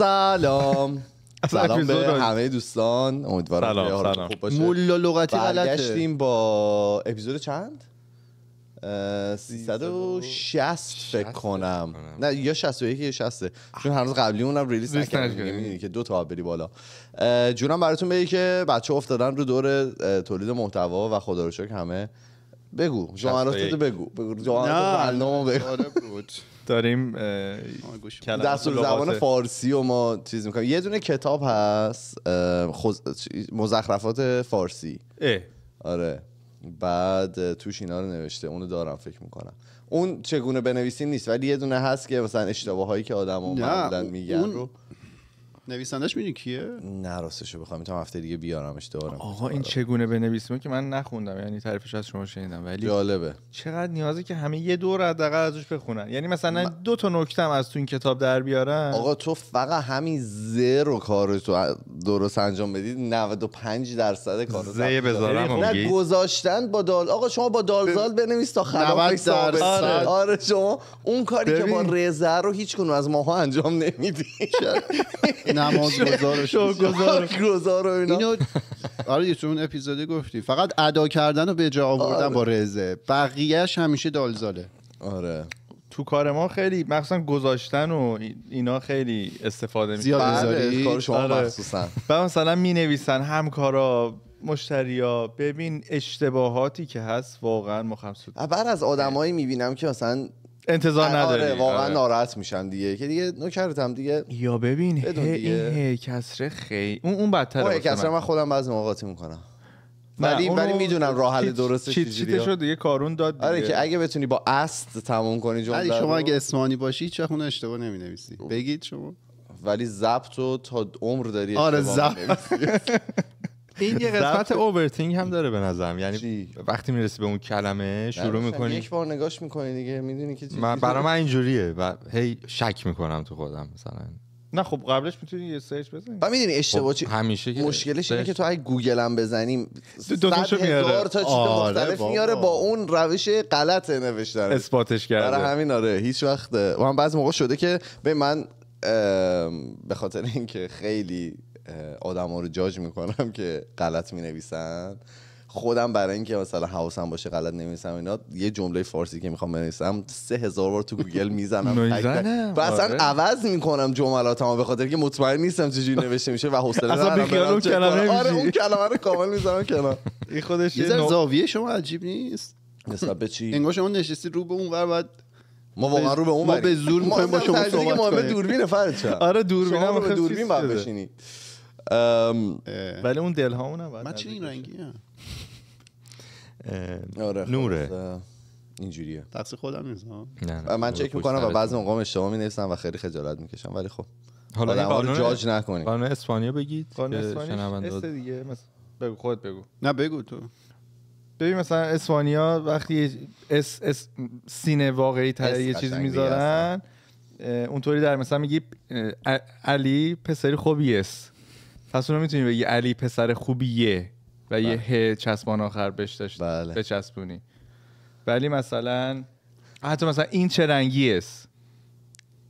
سلام سلام به همه دوستان امیدوارم سلام سلام خوب باشه مولا لغتی غلطه برگشتیم با اپیزود چند 360 فکر کنم نه یا 61 یا 60 چون هنوز قبلی اونم ریلیز نکردیم که دو تا بری بالا جونم براتون بگی که بچه افتادن رو دور تولید محتوا و خدا رو شکر همه بگو جملاتتو بگو بگو نه آره، بگو بود داریم دستور زبان فارسی و ما چیز میکنیم یه دونه کتاب هست خوز... مزخرفات فارسی اه. آره بعد توش اینا رو نوشته اونو دارم فکر میکنم اون چگونه بنویسی نیست ولی یه دونه هست که مثلا اشتباه هایی که آدم ها میگن رو نویسندش میدونی کیه نه راستشو بخوام میتونم هفته دیگه بیارمش دارم آقا این آره. چگونه بنویسیم که من نخوندم یعنی تعریفش از شما شنیدم ولی جالبه چقدر نیازه که همه یه دور حداقل ازش بخونن یعنی مثلا من دو تا نکته از تو این کتاب در بیارن آقا تو فقط همین زر و کار تو درست انجام بدید 95 درصد کار زی بذارم نه گذاشتن با دال آقا شما با دالزال بنویس تا خلاف آره. آره شما اون کاری که با رزه رو هیچ کنون از ماها انجام نمیدی نماز گذار گذار و اینا اینو آره، یه چون اپیزودی گفتی فقط ادا کردن و به جا آوردن آره. با رزه بقیهش همیشه دالزاله آره تو کار ما خیلی مخصوصا گذاشتن و اینا خیلی استفاده می زیاد بله، کار آره. شما مخصوصا مثلا می نویسن همکارا مشتریا ببین اشتباهاتی که هست واقعا مخمسود بعد از آدمایی میبینم که مثلا انتظار نداره آره, آره، واقعا آره. ناراحت میشن دیگه که دیگه نکردم دیگه یا ببین دیگه. این کسره خیلی اون اون بدتره کسره من خودم بعضی موقع میکنم ولی ولی میدونم راه حل درستش چی شده شد یه کارون داد آره دیگه. آره که اگه بتونی با است تموم کنی جون ولی شما اگه اسمانی باشی چه خونه اشتباه نمینویسی بگید شما ولی ضبط تو تا عمر داری آره ضبط این یه قسمت اوورتینگ هم داره به نظرم یعنی وقتی میرسی به اون کلمه شروع میکنی یک بار نگاش میکنی دیگه میدونی که من برای من اینجوریه و هی شک میکنم تو خودم مثلا نه خب قبلش میتونی یه سرچ بزنی و میدونی اشتباه خب همیشه مشکلش اینه که تو اگه گوگل هم بزنیم دو تا چیز آره، مختلف میاره با اون روش غلط نوشتن اثباتش کرده برای همین آره هیچ وقت و هم بعضی موقع شده که به من به خاطر اینکه خیلی آدم ها رو جاج میکنم که غلط مینویسن خودم برای اینکه مثلا حواسم باشه غلط نمیسم اینا یه جمله فارسی که میخوام بنویسم سه هزار بار تو گوگل میزنم و اصلا آره. عوض میکنم جملاتمو به خاطر که مطمئن نیستم چجوری نوشته میشه و حوصله ندارم کلمه آره اون کلمه رو کامل میزنم کنار این خودش یه زاویه شما عجیب نیست نسبت به چی انگار شما نشستی رو به اون ور بعد ما واقعا رو به اون ما به زور می‌خوایم با شما صحبت کنیم ما دوربین فرد آره دوربین هم دوربین بعد بشینید. ولی اون دل ها هم من چی این رنگی آره نوره خب، اینجوریه تقصی خودم نیست نه من خب، چک میکنم و بعضی موقع اشتباه مینویسم و خیلی خجالت میکشم ولی خب حالا این قانون جاج نکنید قانون اسپانیا بگید قانون اسپانیا دیگه بگو خود بگو نه بگو تو ببین مثلا اسپانیا وقتی اس, اس سینه واقعی تر یه چیز میذارن اونطوری در مثلا میگی علی پسری خوبی است پس اونو میتونی بگی علی پسر خوبیه و بله. یه ه چسبان آخر بهش داشت بله. بچسبونی ولی مثلا حتی مثلا این چه رنگی است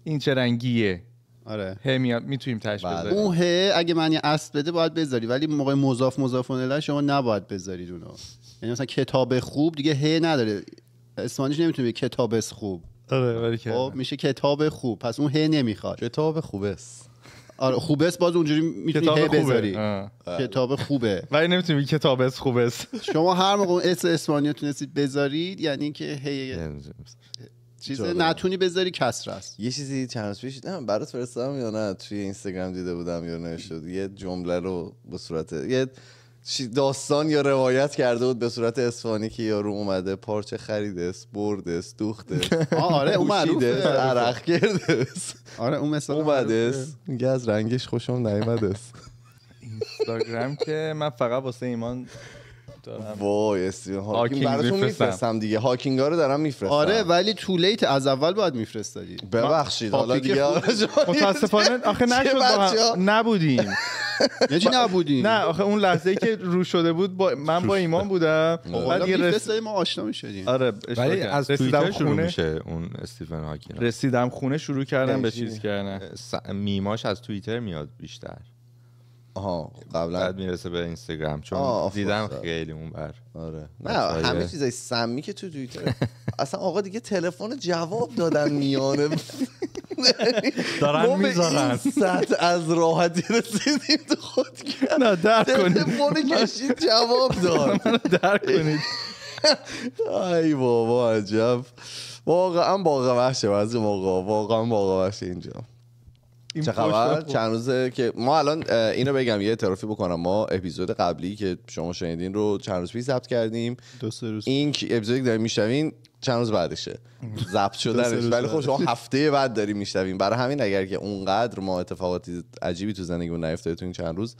این چه رنگیه آره ه میتونیم تش بله. اون ه اگه من یه اصل بده باید بذاری ولی موقع مضاف مضاف الیه شما نباید بذارید اونو یعنی مثلا کتاب خوب دیگه ه نداره اسمانیش نمیتونه کتابش کتاب خوب آره ولی خب میشه کتاب خوب پس اون ه نمیخواد کتاب خوب است آره خوبه است باز اونجوری میتونی کتاب خوبه بذاری کتاب خوبه ولی نمیتونی کتاب است خوبه است شما هر موقع اس اسپانیا تونستید بذارید یعنی اینکه هی چیز نتونی بذاری کسر است یه چیزی چند پیش نه برات فرستادم یا نه توی اینستاگرام دیده بودم یا شد یه جمله رو به صورت یه داستان یا روایت کرده بود به صورت اسفانی که یارو اومده پارچه خرید است دوخته آره اون معروفه عرق کردس آره اون مثلا است میگه از رنگش خوشم است اینستاگرام که من فقط واسه ایمان وای استیون هاکینگ براتون میفرستم دیگه هاکینگ ها رو دارم میفرستم آره ولی تو لیت از اول باید میفرستادی ببخشید حالا دیگه آره، متاسفانه آخه نشد نبودیم یعنی نبودیم نه آخه اون لحظه ای که رو شده بود با من با ایمان بودم خب. بعد یه رس... ما آشنا میشدیم آره ولی از رسیدم شروع میشه اون استیفن هاکینگ رسیدم خونه شروع کردم به چیز کردن میماش از توییتر میاد بیشتر آها قبلا بعد میرسه به اینستاگرام چون دیدم خیلی اون بر آره نه همه چیزای سمی که تو توییتر اصلا آقا دیگه تلفن جواب دادن میانه دارن میذارن سطح از راحتی رسیدیم تو خود نه در کنید تلفن کشید جواب داد در کنید ای بابا عجب واقعا باقا وحشه بعضی موقع واقعا باقا وحشه اینجا چه خبر چند روزه که ما الان اینو بگم یه اعترافی بکنم ما اپیزود قبلی که شما شنیدین رو چند روز پیش ضبط کردیم دو سه روز این اپیزودی که داریم میشنوین چند روز بعدشه ضبط شدنش ولی خب شما هفته بعد داریم میشنویم برای همین اگر که اونقدر ما اتفاقاتی عجیبی تو زندگیمون نیفتاده تو این چند روز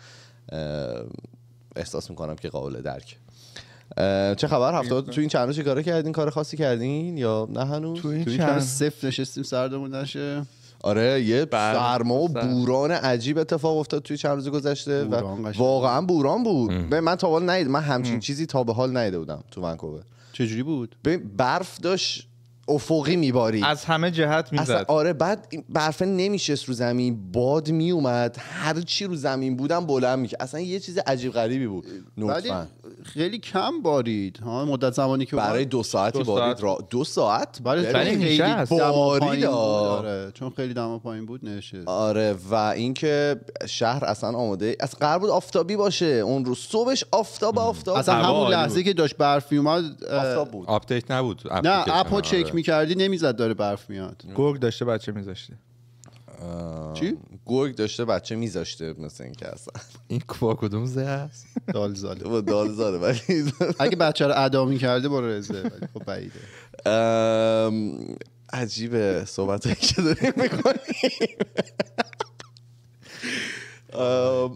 احساس میکنم که قابل درک چه خبر هفته تو این چند روز چه کردین کار خاصی کردین یا نه هنوز تو این, چند, چند... سفت نشستیم سردمون نشه آره یه بر... بله. سرما و بله. بوران عجیب اتفاق افتاد توی چند روز گذشته و واقعا بوران بود به من تا حال من همچین چیزی تا به حال نیده بودم تو ونکوور چجوری بود برف داشت افقی میباری از همه جهت میزد آره بعد برف نمیشست رو زمین باد میومد هر چی رو زمین بودم بلند میشه اصلا یه چیز عجیب غریبی بود نطفا خیلی کم بارید ها مدت زمانی که برای دو ساعتی دو بارید ساعت. را... دو ساعت برای یعنی بارید آره. چون خیلی دما پایین بود نشست آره و اینکه شهر اصلا آماده از قرار بود آفتابی باشه اون روز صبحش آفتاب آفتاب اصلا همون لحظه که داشت برف میومد آفتاب بود آپدیت نبود نه اپو چک آره. میکردی نمیزد داره برف میاد گرگ داشته بچه میذاشته چی گرگ داشته بچه میذاشته مثل این که اصلا این با کدوم زه هست؟ دال زاله با دال زاله ولی اگه بچه رو ادا میکرده با رزه خب بعیده عجیبه صحبت که داریم میکنیم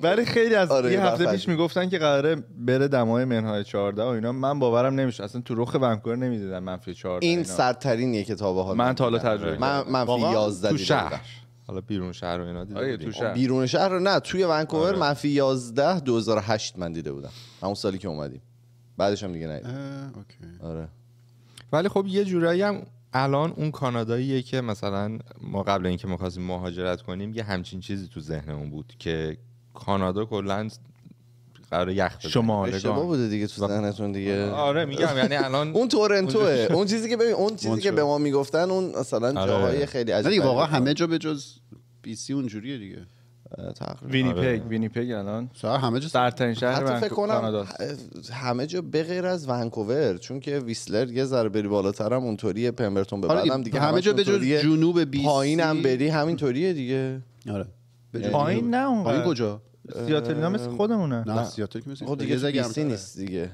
ولی خیلی از آره، یه هفته پیش میگفتن که قراره بره دمای منهای 14 و اینا من باورم نمیشه اصلا تو رخ ونکور نمیدیدن منفی 14 این سردترین یه کتابه ها من تا حالا تجربه من منفی 11 تو حالا بیرون شهر رو اینا آره، بیرون شهر رو نه توی ونکوور مفی آره. منفی 11 2008 من دیده بودم همون سالی که اومدیم بعدش هم دیگه ندیدم آره ولی خب یه جورایی هم الان اون کاناداییه که مثلا ما قبل اینکه ما مهاجرت کنیم یه همچین چیزی تو ذهنمون بود که کانادا کلا آره یخ بزنه بوده دیگه تو ذهنتون دیگه آره میگم یعنی الان اون تورنتوه اون چیزی که ببین اون چیزی که به ما میگفتن اون مثلا آره. جاهای خیلی عجیبه دیگه واقعا همه جا به جز بی سی اونجوریه دیگه تقریبا وینیپگ آره. وینیپگ الان همه جا سرترین شهر حتی همه جا به غیر از ونکوور چون که ویسلر یه ذره بری بالاتر هم اونطوریه پمبرتون به آره، بعدم دیگه همه جا به جز جنوب بی پایین هم بری همینطوریه دیگه آره پایین نه اون کجا سیاتل اینا مثل خودمونه نه سیاتل که مثل خب دیگه زگرسی نیست دیگه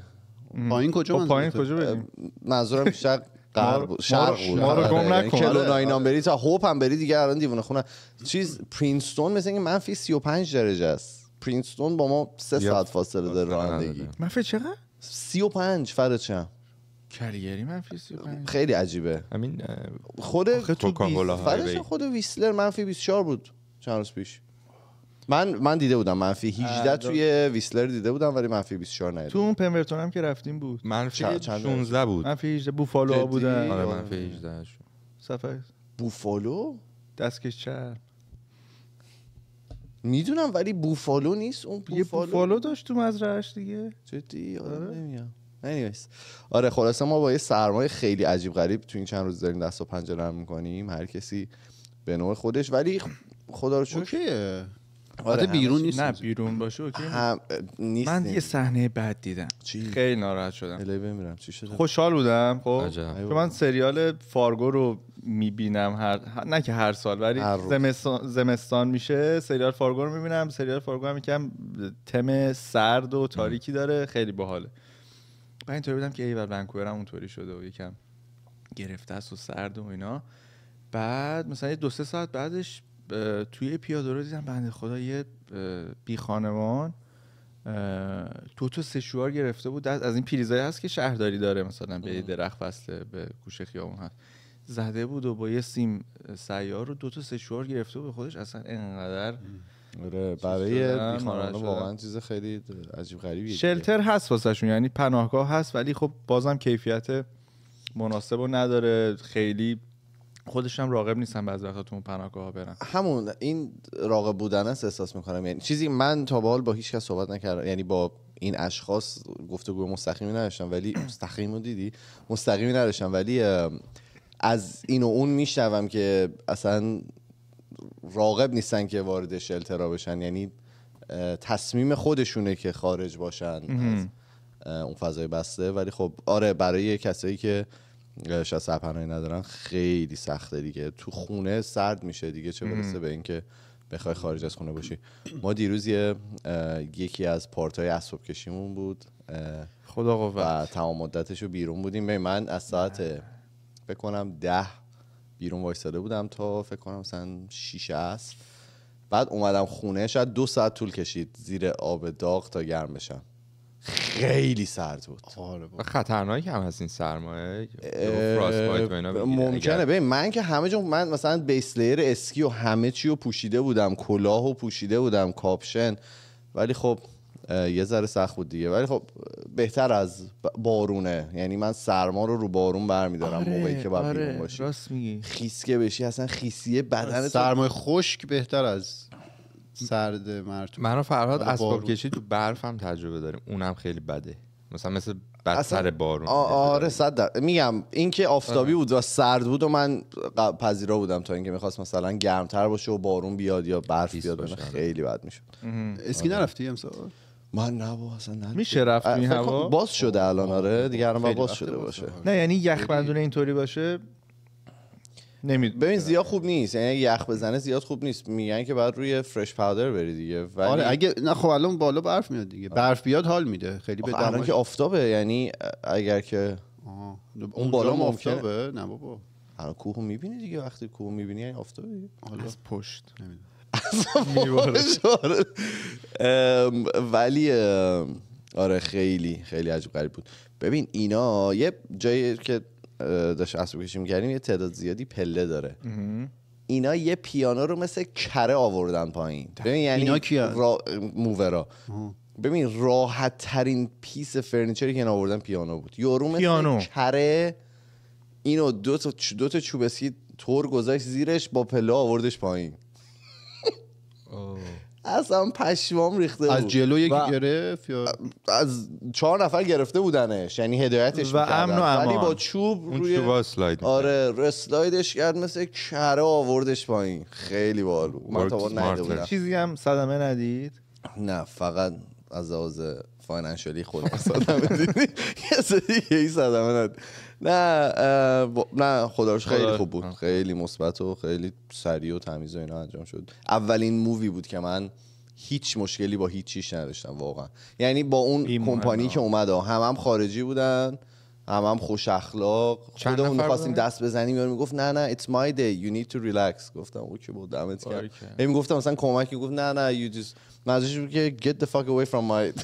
پایین خب، کجا پایین کجا بریم منظورم بیشتر غرب شرق بود ما رو گم آره، یعنی نکن کلو هم بری تا هوپ هم بری دیگه الان دیوونه خونه چیز پرینستون مثل اینکه منفی 35 درجه است پرینستون با ما 3 ساعت فاصله داره رانندگی منفی چقدر 35 فرد چم کریری منفی 35 خیلی عجیبه همین خود تو خود ویسلر منفی 24 بود چند روز پیش من من دیده بودم منفی 18 توی ویسلر دیده بودم ولی منفی 24 نه تو اون پمبرتون هم که رفتیم بود منفی 16 بود منفی 18 بوفالو بودن آره منفی 18 سفر بوفالو دستکش چر میدونم ولی بوفالو نیست اون بوفالو, یه بوفالو داشت تو مزرعش دیگه جدی آره, آره. نمیام Anyways. آره خلاصه ما با یه سرمایه خیلی عجیب غریب تو این چند روز داریم دست و پنجه نرم میکنیم هر کسی به نوع خودش ولی خدا رو شکر آره،, آره بیرون نیست نه بیرون باشه اوکی نیست من یه صحنه بد دیدم چی؟ خیلی ناراحت شدم بمیرم چی شده خوشحال بودم خب من سریال فارگو رو میبینم هر نه که هر سال ولی زمستان, میشه سریال فارگو رو میبینم سریال فارگو هم یکم تم سرد و تاریکی داره خیلی باحاله من اینطوری بودم که ایول ونکوور هم اونطوری شده و یکم گرفته است و سرد و اینا بعد مثلا دو سه ساعت بعدش توی پیاده رو دیدم بنده خدا یه بی خانمان تو تو سشوار گرفته بود از این پریزایی هست که شهرداری داره مثلا به درخت وصله به گوشه خیابون هست زده بود و با یه سیم سیار رو دو تا سشوار گرفته بود به خودش اصلا انقدر آره، برای با واقعا چیز خیلی عجیب غریبیه شلتر هست واسهشون یعنی پناهگاه هست ولی خب بازم کیفیت مناسب رو نداره خیلی خودش راقب نیستن بعضی وقتا تو پناهگاه برن همون این راقب بودن است احساس میکنم یعنی چیزی من تا به حال با هیچ کس صحبت نکردم یعنی با این اشخاص گفتگو مستقیمی نداشتم ولی مستقیم دیدی مستقیمی نداشتم ولی از این و اون میشنوم که اصلا راقب نیستن که وارد شلترا بشن یعنی تصمیم خودشونه که خارج باشن از اون فضای بسته ولی خب آره برای کسایی که شاید سرپناهی ندارن خیلی سخته دیگه تو خونه سرد میشه دیگه چه برسه به اینکه بخوای خارج از خونه باشی ما دیروز یکی از پارتای اسباب کشیمون بود خدا و تمام مدتش رو بیرون بودیم به من از ساعت فکر کنم ده بیرون وایستاده بودم تا فکر کنم مثلا 6 است بعد اومدم خونه شاید دو ساعت طول کشید زیر آب داغ تا گرم بشم خیلی سرد بود آره و هم هست این سرمایه ممکنه ببین من که همه جا من مثلا لیر اسکی و همه چی رو پوشیده بودم کلاه و پوشیده بودم کاپشن ولی خب یه ذره سخت بود دیگه ولی خب بهتر از بارونه یعنی من سرما رو رو بارون برمیدارم آره، موقعی که باید آره، بیرون باشی راست میگی بشی اصلا خیسیه بدن سرمای خشک بهتر از سرد مرتوب من و فرهاد اسباب کشی تو برف هم تجربه داریم اونم خیلی بده مثلا مثل بدتر بارون آره صد میگم اینکه آفتابی آره. بود و سرد بود و من پذیرا بودم تا اینکه میخواست مثلا گرمتر باشه و بارون بیاد یا برف بیاد آره. خیلی بد میشد آره. اسکی نرفتی امسال من نه با اصلا نه میشه رفت این هوا باز شده الان آره دیگه الان باز شده باشه نه یعنی یخ بندونه اینطوری باشه نمیدونم ببین زیاد خوب نیست یعنی یخ بزنه زیاد خوب نیست میگن که بعد روی فرش پاودر بری دیگه ولی آره اگه نه خب الان بالا برف میاد دیگه برف بیاد حال میده خیلی به که آفتابه یعنی اگر که اون بالا آفتابه نه بابا حالا کوه میبینی دیگه وقتی کوه میبینی یعنی آفتابه حالا از پشت نمیدونم آره. ولی آره خیلی خیلی عجب غریب بود ببین اینا یه جایی که داشت اسب کشی میکردیم یه تعداد زیادی پله داره اینا یه پیانو رو مثل کره آوردن پایین ببین یعنی اینا کیا؟ موورا ببین راحت ترین پیس فرنیچری که آوردن پیانو بود یورو مثل پیانو. کره اینو دو تا, دو تا چوبسکی تور گذاشت زیرش با پله آوردش پایین اصلا پشمام ریخته بود از جلو یکی گرفت یا از چهار نفر گرفته بودنش یعنی هدایتش و امن و با چوب روی اسلاید آره اسلایدش کرد مثل کره آوردش پایین خیلی بالو من تا بودم چیزی هم صدمه ندید نه فقط از لحاظ فاینانشلی خود صدمه دیدی یه صدمه ندید نه نه خدا خیلی خوب بود خیلی مثبت و خیلی سریع و تمیز و اینا انجام شد اولین مووی بود که من هیچ مشکلی با هیچ چیش نداشتم واقعا یعنی با اون کمپانی که اومد هم هم خارجی بودن هم هم خوش اخلاق خودمون میخواستیم دست بزنیم یارو میگفت نه نه it's my day you need to relax گفتم اوکی بود دمت کرد میگفتم مثلا کمکی گفت نه نه you just نظرش بود که get the fuck away from my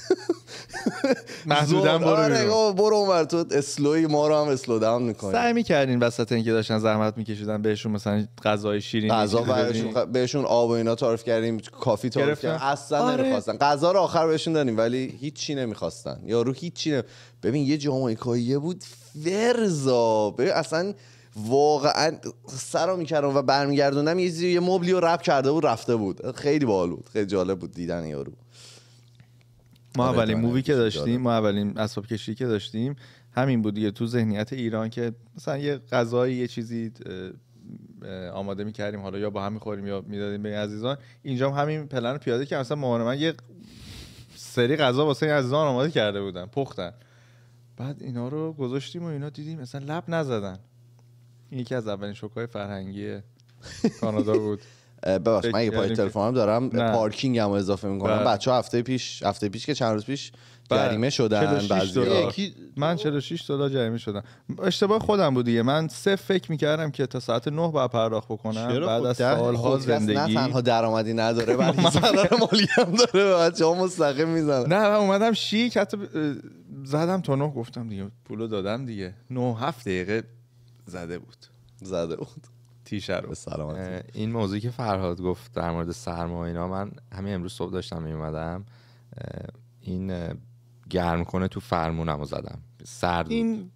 محدودم برو آره برو تو اسلوی ما رو هم اسلو داون میکنی سعی میکردین وسط اینکه داشتن زحمت میکشیدن بهشون مثلا غذای شیرین غذا بهشون بهشون آب و اینا تعارف کردیم کافی تعارف کردیم اصلا آره. نمیخواستن غذا رو آخر بهشون داریم ولی هیچی نمیخواستن یا یارو هیچی نمی... ببین یه یه بود فرزا ببین اصلا واقعا سرا میکردم و برمیگردوندم یه یه مبلی رو رپ کرده بود رفته بود خیلی باحال بود خیلی جالب بود دیدن یارو ما آره، اولین مووی که داشتیم ما اولین اسباب کشی که داشتیم همین بود دیگه تو ذهنیت ایران که مثلا یه غذایی یه چیزی آماده میکردیم حالا یا با هم میخوریم یا میدادیم به عزیزان اینجا همین پلن پیاده که مثلا مامان من یه سری غذا واسه این عزیزان آماده کرده بودن پختن بعد اینا رو گذاشتیم و اینا دیدیم مثلا لب نزدن یکی از اولین شوکای فرهنگی کانادا بود ببخش من یه پای تلفنم دارم پارکینگ هم اضافه میکنم بچه بله. هفته پیش هفته پیش که چند روز پیش بله. جریمه شدن بعضی من 46 دلار جریمه شدم اشتباه خودم بود دیگه من سه فکر میکردم که تا ساعت 9 باید پرداخت بکنم بعد خب از سالها خب زندگی نه تنها درآمدی نداره بلکه ضرر مالی هم داره بچه‌ها مستقیم میزنن نه من اومدم شیک حتی زدم تا 9 گفتم دیگه پولو دادم دیگه 9 7 دقیقه زده بود زده بود رو سلامتی. این موضوعی که فرهاد گفت در مورد سرما اینا من همین امروز صبح داشتم میومدم این گرم کنه تو فرمونم رو زدم سرد این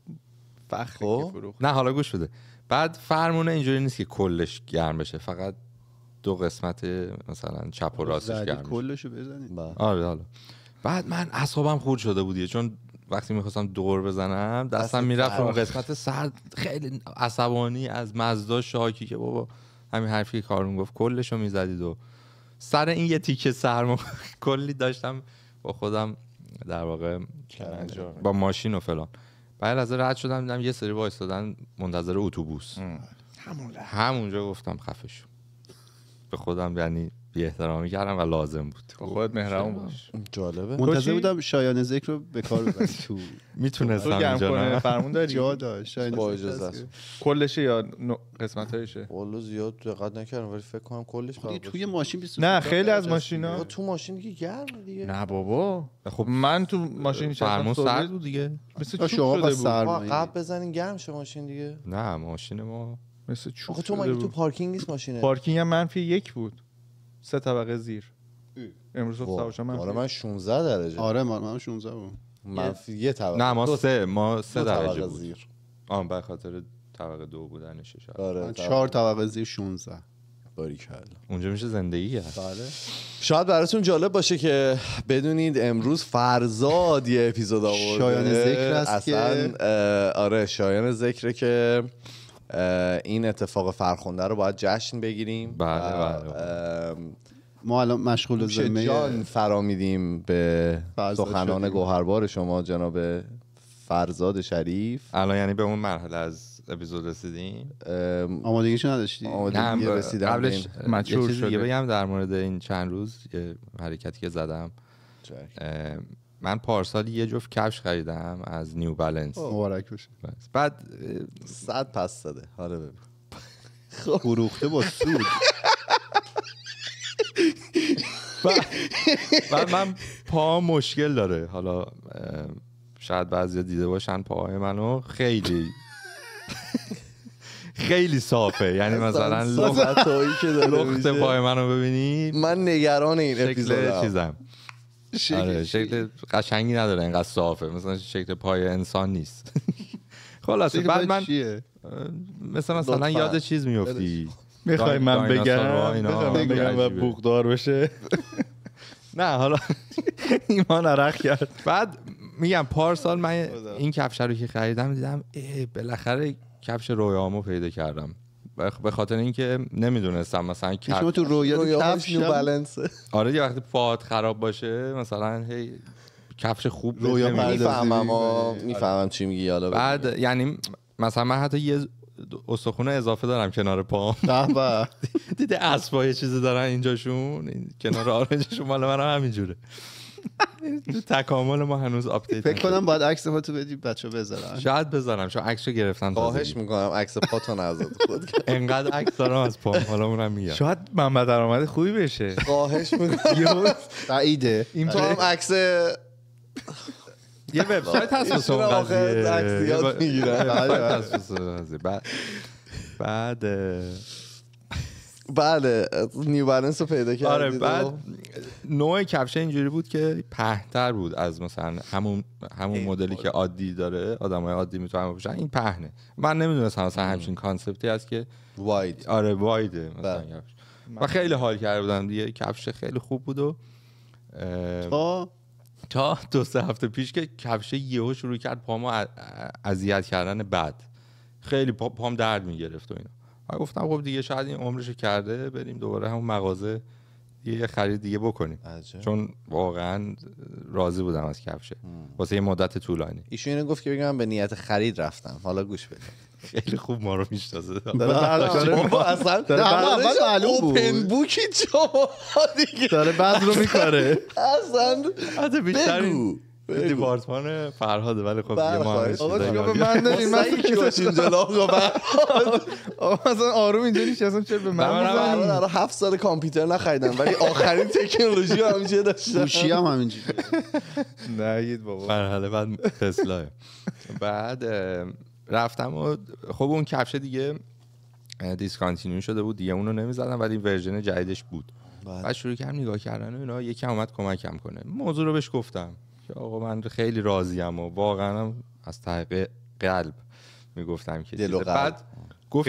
خب؟ نه حالا گوش بده بعد فرمونه اینجوری نیست که کلش گرم بشه فقط دو قسمت مثلا چپ و راستش گرم کلشو بزنید آره حالا بعد من اصابم خورد شده بودی چون وقتی میخواستم دور بزنم دستم میرفت اون قسمت سرد خیلی عصبانی از مزدا شاکی که بابا همین حرفی که کارون گفت کلشو میزدید و سر این یه تیکه سرما کلی داشتم با خودم در واقع با ماشین و فلان بعد از رد شدم دیدم یه سری وایستادن منتظر اتوبوس همونجا گفتم خفشو به خودم یعنی بی احترامی کردم و لازم بود خودت خب، مهربون باش جالبه منتظر بودم شایان ذکر رو به کار ببری تو میتونستم اینجا فرمون داری جا با اجازه کلش یا قسمتایشه والله زیاد دقت نکردم ولی فکر کنم کلش خب توی ماشین نه خیلی از ماشینا تو ماشین دیگه گرم دیگه نه بابا خب من تو ماشین فرمون سرد بود دیگه مثل شما قبل بزنین گرم شه ماشین دیگه نه ماشین ما مثل چوب تو مگه تو پارکینگ نیست ماشینه پارکینگ هم منفی یک بود سه طبقه زیر امروز صبح شما من آره من 16 درجه آره من من 16 بود منفی یه طبقه نه ما سه ما سه درجه بود زیر آن به خاطر طبقه دو بودنش شاید آره من چهار طبقه زیر 16 باریکلا اونجا میشه زندگی هست بله شاید براتون جالب باشه که بدونید امروز فرزاد یه اپیزود آورده شایان ذکر است که آره شایان ذکره که این اتفاق فرخنده رو باید جشن بگیریم بله بله, بله. ما الان مشغول زمه جان فرامیدیم به سخنان گوهربار شما جناب فرزاد شریف الان یعنی به اون مرحله از اپیزود رسیدیم آمادگیشو نداشتی آمادگی رسیدم قبلش مچور شده بگم در مورد این چند روز حرکتی که زدم من پارسال یه جفت کفش خریدم از نیو بالانس خب. مبارک بعد صد پس داده آره خب. فروخته با سود و من پا مشکل داره حالا شاید بعضی دیده باشن پاهای منو خیلی خیلی صافه یعنی مثلا لخت پای منو ببینی من نگران این اپیزودم آره شکل قشنگی نداره اینقدر صافه مثلا شکل پای انسان نیست خلاصه بعد من مثلا مثلا یاد چیز میفتی میخوای من بگم بگم و بوقدار بشه نه حالا ایمان عرق کرد بعد میگم پارسال من این کفش رو که خریدم دیدم بالاخره کفش رویامو پیدا کردم به خاطر اینکه نمیدونستم مثلا شما تو رویا نیو بالانس آره یه وقتی پاد خراب باشه مثلا هی کفش خوب رویا میفهمم میفهمم چی میگی حالا بعد یعنی مثلا من حتی یه استخونه اضافه دارم کنار پا دیده اسبا یه چیزی دارن اینجاشون کنار آرنجشون مال منم همینجوره تو تکامل ما هنوز آپدیت فکر کنم باید عکس خودتو بدی بچه بذارم شاید بذارم چون عکسو گرفتم خواهش میکنم عکس پاتو نذار خود اینقدر عکس دارم از پام حالا اونم میگم شاید من منبع درآمد خوبی بشه خواهش میکنم بعیده این تو هم عکس یه وبسایت هست واسه اون عکس یاد میگیره بله، بله. بعد بعد بله نیو بالانس رو پیدا آره، کردید بعد نوع کپشن اینجوری بود که پهتر بود از مثلا همون همون مدلی که عادی داره آدمای عادی میتونن بپوشن این پهنه من نمیدونستم مثلا همچین کانسپتی هست که واید آره وایده مثلا بله. و خیلی حال کرده بودم دیگه کفش خیلی خوب بود و تا تا دو سه هفته پیش که کفش یهو شروع کرد پامو اذیت کردن بعد خیلی پام درد میگرفت و اینا من گفتم خب دیگه شاید این عمرش کرده بریم دوباره همون مغازه یه خرید دیگه بکنیم چون واقعا راضی بودم از کفشه واسه یه مدت طولانی ایشون اینو گفت که بگم به نیت خرید رفتم حالا گوش بده خیلی خوب ما رو میشتازه اصلا اول معلوم اوپن بوکی چه؟ دیگه داره بعد رو میکاره اصلا بیشتر دیپارتمان فرهاده ولی خب دیگه بله ما آقا به من دارین من کلاش اینجا آقا آقا مثلا آروم اینجا نشستم چه به من بله، من 7 بله، آره، سال کامپیوتر نخریدم ولی آخرین تکنولوژی همینجا داشتم گوشی هم همینجوری نگید بابا مرحله بعد تسلا بعد رفتم و خب اون کفشه دیگه دیسکانتینیو شده بود دیگه اونو نمیزدم ولی ورژن جدیدش بود بعد شروع کردم نگاه کردن و اینا یکی اومد کمکم کنه موضوع رو بهش گفتم که آقا من خیلی راضیم و واقعا از طریق قلب میگفتم که دل و قلب. بعد گفت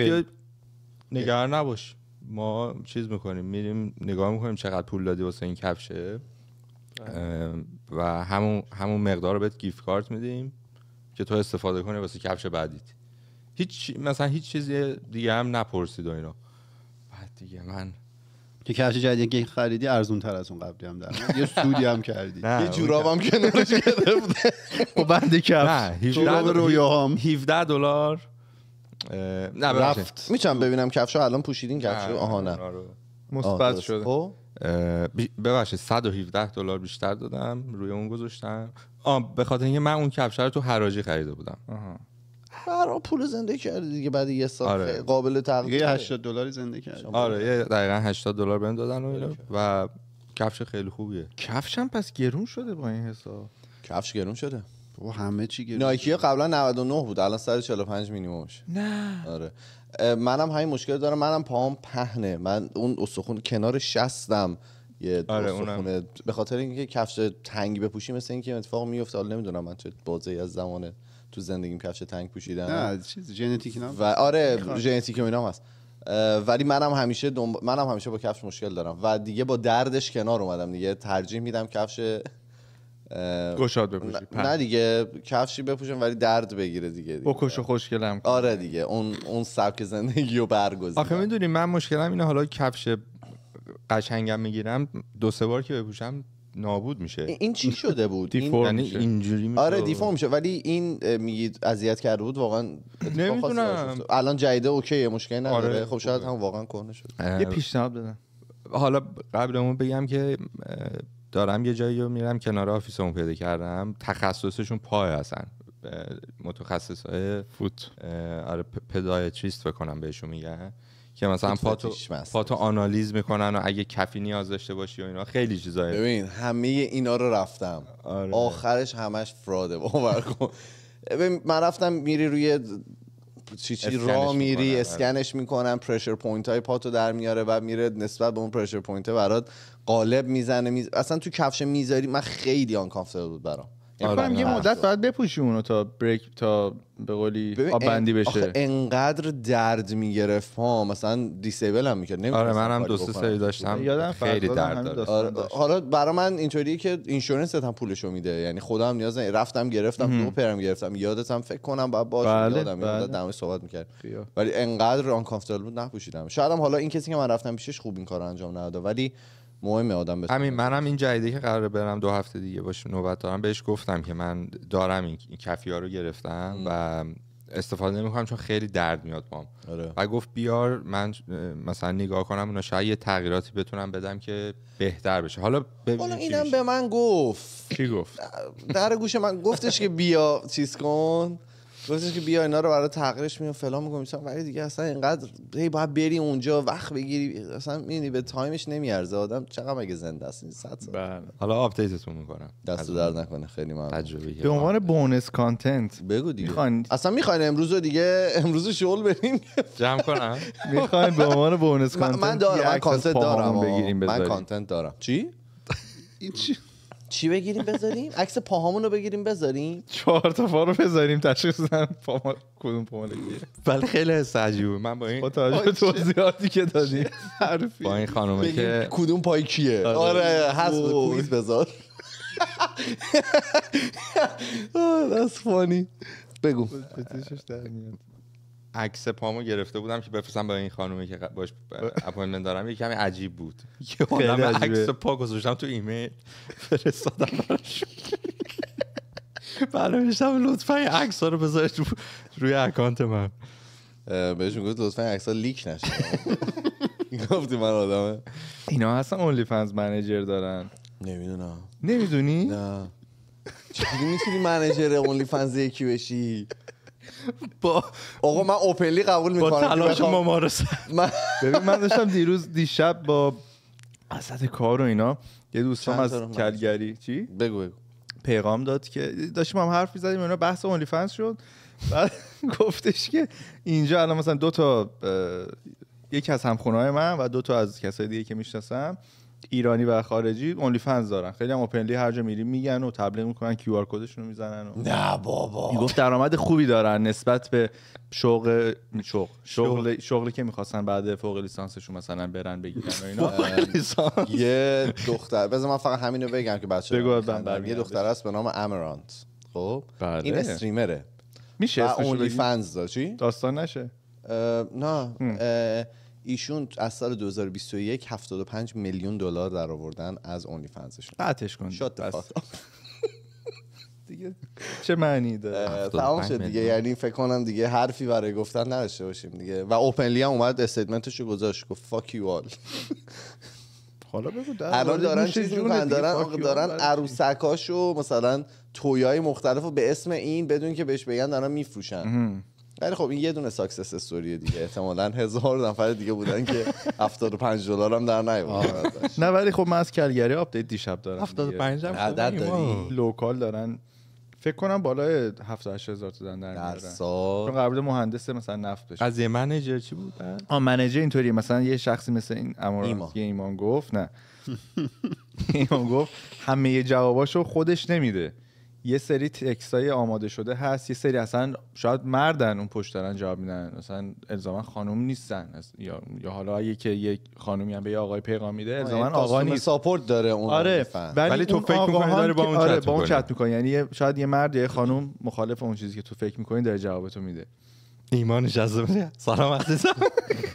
نگران نباش ما چیز میکنیم میریم نگاه میکنیم چقدر پول دادی واسه این کفشه و همون همون مقدار رو بهت گیفت کارت میدیم که تو استفاده کنی واسه کفش بعدیت هیچ مثلا هیچ چیزی دیگه هم نپرسید و اینا بعد دیگه من که کفش جدیدی که خریدی ارزون تر از اون قبلی هم در یه سودی هم کردی یه جورابم کنارش گرفته با خب، بند کفش جوراب رویاهام 17 دلار نه رفت میتونم ببینم کفشو الان پوشیدین کفشو آها نه آره. مثبت شده خب. ببخشید 117 دلار بیشتر دادم روی اون گذاشتم آ به خاطر اینکه من اون کفش رو تو حراجی خریده بودم آها هر پول زنده کرد دیگه بعد یه سال آره. قابل تقدیر 80 دلاری زنده کرد آره یه دقیقاً 80 دلار بهم دادن و و کفش خیلی خوبیه کفش هم پس گرون شده با این حساب کفش گرون شده و همه چی گرون نایکی قبلا 99 بود الان 145 مینیممش نه آره منم همین مشکل دارم منم پاهم پهنه من اون استخون کنار شستم یه آره به خاطر اینکه کفش تنگی بپوشی مثل اینکه اتفاق میفته حالا نمیدونم من چه بازه از زمانه تو زندگیم کفش تنگ پوشیدم نه چیز ژنتیک نه و آره ژنتیک و هست ولی منم همیشه منم همیشه با کفش مشکل دارم و دیگه با دردش کنار اومدم دیگه ترجیح میدم کفش گشاد بپوشی نه, دیگه کفشی بپوشم ولی درد بگیره دیگه, دیگه. بکش و خوشگلم آره دیگه اون اون سبک زندگی رو برگزین آخه میدونی من مشکلم اینه حالا کفش قشنگم میگیرم دو سه بار که بپوشم نابود میشه این چی شده بود این اینجوری میشه آره دیفور میشه ولی این میگید اذیت کرده بود واقعا نمیدونم الان جیده اوکیه مشکلی نداره آره. خب شاید آره. هم واقعا کنه شده یه پیشنهاد بدم حالا قبلمون بگم که دارم یه جایی رو میرم کنار آفیسمون پیدا کردم تخصصشون پای هستن متخصص های فوت آره پدایتریست بکنم بهشون میگن که مثلا خب، پاتو پاتو آنالیز میکنن و اگه کفی نیاز داشته باشی و اینا خیلی چیزایی ببین همه اینا رو رفتم آره. آخرش همش فراده باور کن من رفتم میری روی چی چی را میری آره. اسکنش میکنن پرشر پوینت های پاتو در میاره و میره نسبت به اون پرشر پوینت برات قالب میزنه میز... اصلا تو کفش میذاری من خیلی آن بود برام آره یه آره. مدت بعد بپوشی اونو تا بریک تا به قولی آب بندی بشه انقدر درد میگرفت ها مثلا دیسیبل هم میکرد آره منم دو سه داشتم یعنی یادم خیلی درد داره حالا برای من اینطوریه که اینشورنس هم پولشو میده یعنی خودم نیاز نه. رفتم گرفتم دو پرم گرفتم یادتم فکر کنم بعد باز یادم یادم بله. بله. صحبت میکرد ولی انقدر آن بود نپوشیدم شاید هم حالا این کسی که من رفتم پیشش خوب این کارو انجام نداد ولی مهمه آدم بسنه. همین منم این جدیده که قراره برم دو هفته دیگه باشه نوبت دارم بهش گفتم که من دارم این ها رو گرفتم و استفاده نمیکنم چون خیلی درد میاد بام. آره. و گفت بیار من مثلا نگاه کنم اونا شاید یه تغییراتی بتونم بدم که بهتر بشه حالا ببینیم اینم به من گفت چی گفت در گوش من گفتش که بیا چیز کن گفتش که بیا اینا رو برای تغییرش میام فلان میگم مثلا ولی دیگه اصلا اینقدر هی باید بری اونجا وقت بگیری اصلا میبینی به تایمش نمیارزه آدم چقدر مگه زنده است این بله حالا آپدیتتون میکنم دست در نکنه خیلی ممنون تجربه به عنوان بونس کانتنت بگو دیگه اصلا میخواین امروز دیگه امروز شغل بریم جمع کنم میخواین به عنوان بونس کانتنت من دارم من کانتنت دارم بگیریم من کانتنت دارم چی؟ این چی چی بگیریم بذاریم عکس پاهامون رو بگیریم بذاریم چهار تا پا رو بذاریم تشخیص بدن پا کدوم پا ولی خیلی حس عجیبه من با این خب، توجه توضیحاتی که دادیم با این خانومه که کدوم پای کیه آره هست آره، کویز بذار that's funny بگو عکس پامو گرفته بودم که بفرستم با این خانومی که باش اپایمنت دارم یه کمی عجیب بود یه عکس پا گذاشتم تو ایمیل فرستادم براش بله لطفا این عکس ها رو بذارید روی اکانت من بهش میگفت لطفا عکس ها لیک نشه گفتی من آدمه اینا هستن اونلی فنز منیجر دارن نمیدونم نمیدونی؟ نه چجوری میتونی منیجر اونلی فنز یکی بشی با آقا من اوپنلی قبول میکنم با تلاش ممارس من ببین من داشتم دیروز دیشب با اسد کار و اینا یه دوستم از کلگری چی بگو بگو پیغام داد که داشتیم هم حرف می‌زدیم اینا بحث اونلی فنس شد بعد گفتش که اینجا الان مثلا دو تا یکی از های من و دو تا از کسای دیگه که میشناسم ایرانی و خارجی اونلی فنز دارن خیلی هم اوپنلی هر جا میری میگن و تبلیغ میکنن کیو آر کدشون رو میزنن و نه بابا میگفت درآمد خوبی دارن نسبت به شغل شغل شغل شغلی که میخواستن بعد فوق لیسانسشون مثلا برن بگیرن و اینا یه دختر بذار من فقط همینو بگم که بچه‌ها یه دختر است به نام امرانت خب بله. این استریمره میشه اونلی فنز داشی؟ داستان نشه نه ایشون از سال 2021 75 میلیون دلار در آوردن از اونلی فنزشون قطعش کن دیگه چه معنی داره تمام شد دیگه یعنی فکر کنم دیگه حرفی برای گفتن نداشته باشیم دیگه و اوپنلی هم اومد استیتمنتش رو گذاشت گفت فاک یو آل حالا بگو الان دارن چیز دارن دارن عروسکاشو مثلا تویای مختلف رو به اسم این بدون که بهش بگن دارن میفروشن ولی خب این یه دونه ساکسس استوری دیگه احتمالا هزار نفر دیگه بودن که 75 دلار هم در نیومد نه ولی خب من از کلگری آپدیت دیشب دارم 75 هم عدد داری لوکال دارن فکر کنم بالای 7 هزار تا در سال. سال قبل مهندس مثلا نفت بشه قضیه منیجر چی بود آ منیجر اینطوری مثلا یه شخصی مثل این امارات ایمان. ایمان گفت نه ایمان گفت همه جواباشو خودش نمیده یه سری تکستای آماده شده هست یه سری اصلا شاید مردن اون پشت دارن جواب میدن مثلا الزاما خانم نیستن یا, حالا اگه که یک خانومی هم به آقای پیغام میده الزاما آقا نیست ساپورت داره اون آره ولی تو فکر میکنی داره با اون آره چت با اون چت میکنی یعنی شاید یه مرد یا یه خانم مخالف اون چیزی که تو فکر میکنی داره جوابتو میده ایمان جذب سلام عزیزم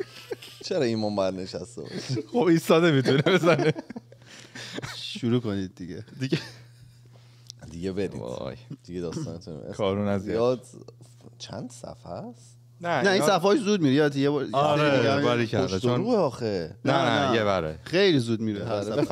چرا ایمان باید نشسته خب ایستاده میتونه بزنه شروع کنید دیگه دیگه دیگه برید وای. دیگه داستانتون کارون از زیاد چند صفحه است نه نه این صفحه زود میره یاد یه بار آره باری خب کرده چون آخه نه نه, یه بره خیلی زود میره آره،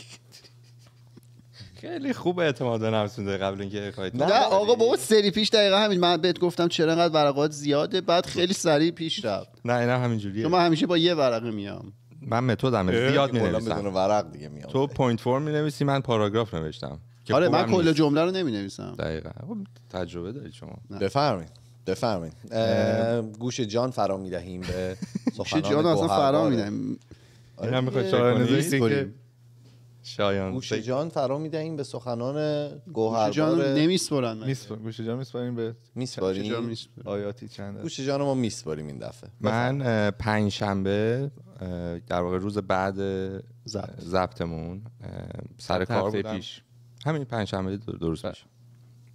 خیلی خوب اعتماد به قبل اینکه خواهید نه آقا بابا سری پیش دقیقه همین من بهت گفتم چرا انقدر ورقات زیاده بعد خیلی سریع پیش رفت نه اینا همین جوریه من همیشه با یه ورقه میام من متدم زیاد می نویسم ورق دیگه میام تو پوینت فور می نویسی من پاراگراف نوشتم آره من کل جمله رو نمی نویسم دقیقا خب، تجربه دارید شما بفرمایید بفرمایید گوش جان فرا می دهیم به گوش جان اصلا فرا می دهیم آره میخوای شایان گوش جان فرا می دهیم به سخنان گوهر گوش جان نمیسپرن گوش جان میسپاریم به میسپاریم آیاتی چند گوش جان ما میسپاریم این دفعه من پنج شنبه در واقع روز بعد زبطمون سر کار بودم پیش همین پنجشنبه درست بله. میشه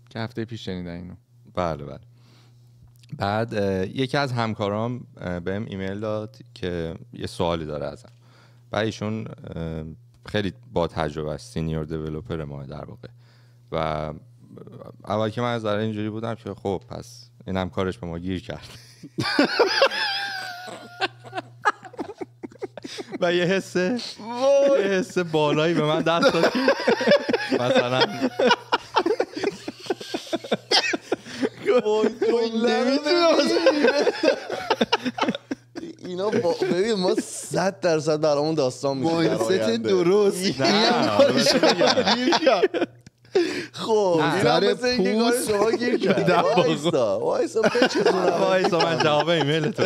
که هفته پیش شنیدن اینو بله بله بعد یکی از همکارام بهم ایمیل داد که یه سوالی داره ازم بعد ایشون خیلی با تجربه است سینیور دیولوپر ما در واقع و اول که من از داره اینجوری بودم که خب پس این هم کارش به ما گیر کرد و یه حس یه بالایی به من دست داد مثلا اینا ببین ما صد درصد اون داستان میشه ست درست آره، خب شما گیر من جواب ایمیل تو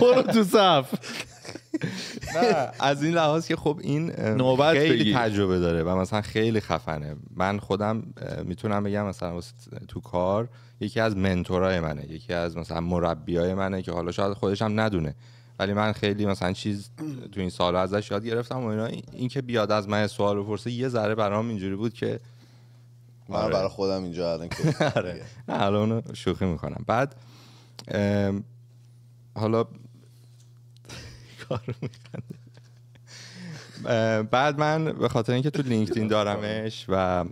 برو تو صف از این لحاظ که خب این نوبت خیلی تجربه داره و مثلا خیلی خفنه من خودم میتونم بگم مثلا تو کار یکی از منتورای منه یکی از مثلا مربیای منه که حالا شاید خودش هم ندونه ولی من خیلی مثلا چیز تو این سال ازش یاد گرفتم و اینا این که بیاد از من سوال بپرسه یه ذره برام اینجوری بود که من آره. برای خودم اینجا الان که آره. نه الان شوخی میکنم بعد حالا بعد من به خاطر اینکه تو لینکدین دارمش و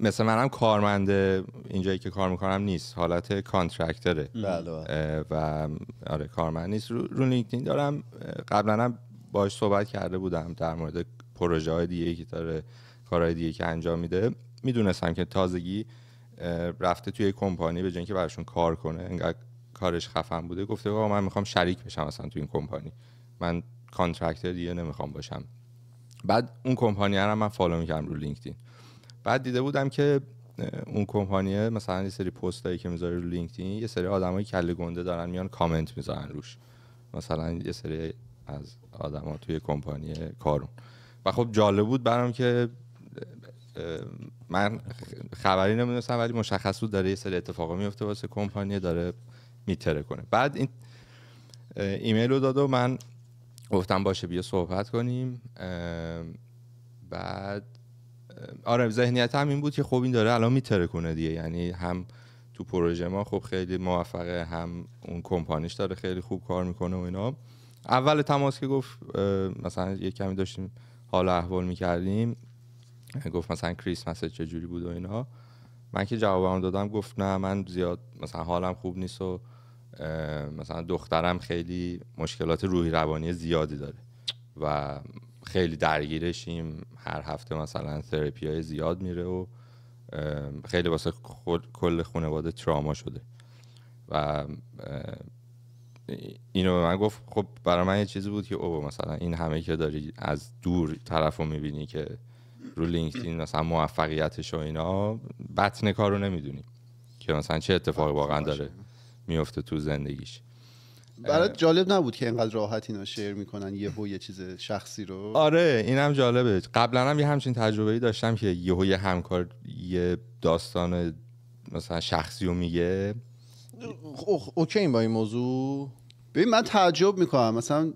مثل منم کارمنده اینجایی که کار میکنم نیست حالت کانترکتره بله، بله. و آره کارمند نیست رو, لینکدین دارم قبلا هم باش صحبت کرده بودم در مورد پروژه های دیگه که داره کارهای دیگه که انجام میده میدونستم که تازگی رفته توی کمپانی به جای که براشون کار کنه کارش خفن بوده گفته آقا من میخوام شریک بشم مثلا تو این کمپانی من کانترکتر دیگه نمیخوام باشم بعد اون کمپانی رو من فالو میکردم رو لینکدین بعد دیده بودم که اون کمپانی مثلا یه سری پست هایی که میذاره رو لینکدین یه سری آدمای کله گنده دارن میان کامنت میذارن روش مثلا یه سری از آدما توی کمپانی کارون و خب جالب بود برام که من خبری نمیدونستم ولی مشخص بود داره یه سری اتفاقا میفته واسه کمپانی داره میتره کنه بعد این ایمیل رو داد و من گفتم باشه بیا صحبت کنیم بعد آره ذهنیت هم این بود که خب این داره الان میتره کنه دیگه یعنی هم تو پروژه ما خب خیلی موفقه هم اون کمپانیش داره خیلی خوب کار میکنه و اینا اول تماس که گفت مثلا یک کمی داشتیم حال احوال میکردیم گفت مثلا کریسمس چجوری بود و اینا من که جوابم دادم گفت نه من زیاد مثلا حالم خوب نیست و مثلا دخترم خیلی مشکلات روحی روانی زیادی داره و خیلی درگیرشیم هر هفته مثلا ترپی های زیاد میره و خیلی واسه خود کل خانواده تراما شده و اینو من گفت خب برای من یه چیزی بود که او مثلا این همه که داری از دور طرف رو میبینی که رو لینکدین مثلا موفقیتش و اینا بطن کار رو نمیدونی که مثلا چه اتفاقی واقعا داره میفته تو زندگیش برات جالب نبود که اینقدر راحت اینا شیر میکنن یه یه چیز شخصی رو آره اینم جالبه قبلا هم یه همچین تجربه ای داشتم که یه یه همکار یه داستان مثلا شخصی رو میگه اوکی این با این موضوع ببین من تعجب میکنم مثلا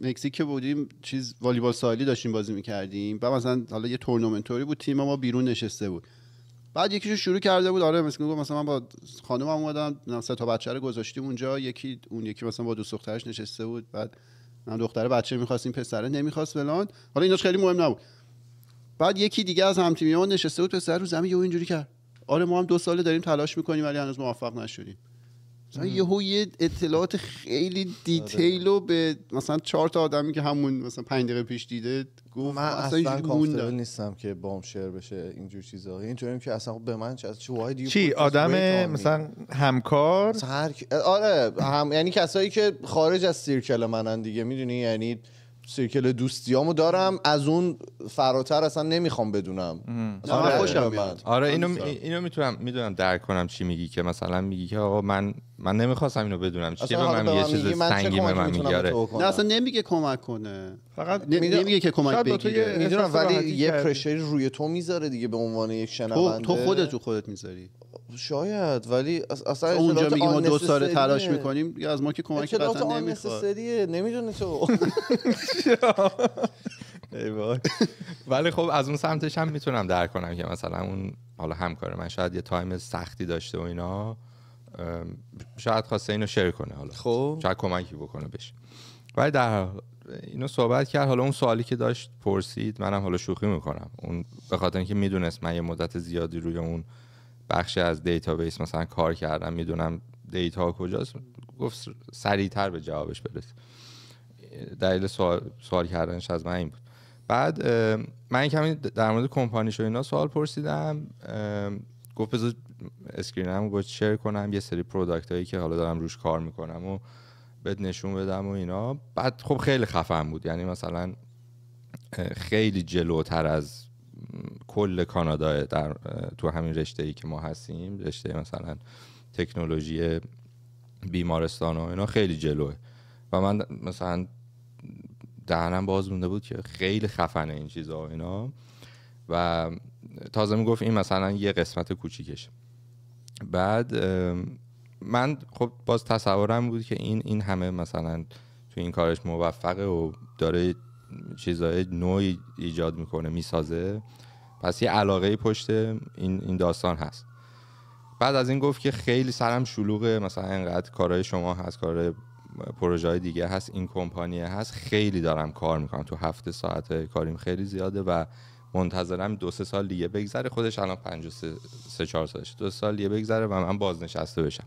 مکزیک که بودیم چیز والیبال ساحلی داشتیم بازی میکردیم و مثلا حالا یه تورنمنتوری بود تیم ما بیرون نشسته بود بعد یکیشو شروع کرده بود آره مثلا گفت مثلا من با خانمم اومدم سه تا بچه رو گذاشتیم اونجا یکی اون یکی مثلا با دوست دخترش نشسته بود بعد من دختره بچه میخواست این پسره نمیخواست فلان حالا ایناش خیلی مهم نبود بعد یکی دیگه از همتیمیان نشسته بود پسر رو زمین یه اینجوری کرد آره ما هم دو ساله داریم تلاش میکنیم ولی هنوز موفق نشدیم مثلا یهو یه اطلاعات خیلی دیتیل آره. رو به مثلا چهار تا آدمی که همون مثلا پنج دقیقه پیش دیده گفت من اصلا نیستم که بام شیر بشه اینجور چیزا که اصلا خب به من چه چی آدم مثلا همکار مثلا آره هم... یعنی کسایی که خارج از سیرکل منن دیگه میدونی یعنی سیکل دوستیامو دارم از اون فراتر اصلا نمیخوام بدونم اصلا آره. خوشم میاد آره اینو آره. اینو میتونم میدونم درک کنم چی میگی که مثلا میگی که آقا من من نمیخواستم اینو بدونم چی به من یه چیز سنگی به من میگاره نه اصلا نمیگه کمک کنه فقط نمیگه, که کمک بگیره میدونم ولی یه پرشری روی تو میذاره دیگه به عنوان یک شنونده تو خودت تو خودت میذاری شاید ولی اصلا اونجا میگیم ما دو سال تلاش میکنیم یا از ما که کمک قطعا نمیخواد نمیدونه تو ولی خب از اون سمتش هم میتونم درک کنم که مثلا اون حالا همکار من شاید یه تایم سختی داشته و اینا شاید خواسته اینو شیر کنه حالا خب شاید کمکی بکنه بشه ولی در اینو صحبت کرد حالا اون سوالی که داشت پرسید منم حالا شوخی میکنم اون به خاطر اینکه میدونست من یه مدت زیادی روی اون بخشی از دیتا دیتابیس مثلا کار کردم میدونم دیتا کجاست گفت سریعتر به جوابش برس دلیل سوال, کردنش از من این بود بعد من کمی در مورد کمپانی شو اینا سوال پرسیدم گفت بذار اسکرینم گفت شیر کنم یه سری پروداکت هایی که حالا دارم روش کار میکنم و بهت نشون بدم و اینا بعد خب خیلی خفن بود یعنی مثلا خیلی جلوتر از کل کانادا در تو همین رشته ای که ما هستیم رشته مثلا تکنولوژی بیمارستان و اینا خیلی جلوه و من مثلا دهنم باز مونده بود که خیلی خفنه این چیزا و اینا و تازه میگفت این مثلا یه قسمت کوچیکش بعد من خب باز تصورم بود که این این همه مثلا تو این کارش موفقه و داره چیزای نوعی ایجاد میکنه میسازه پس یه علاقه پشت این, این داستان هست بعد از این گفت که خیلی سرم شلوغه مثلا اینقدر کارهای شما هست کار پروژه های دیگه هست این کمپانی هست خیلی دارم کار میکنم تو هفته ساعت کاریم خیلی زیاده و منتظرم دو سه سال دیگه بگذره خودش الان 53 سه چهار سالش دو سال دیگه بگذره و من بازنشسته بشم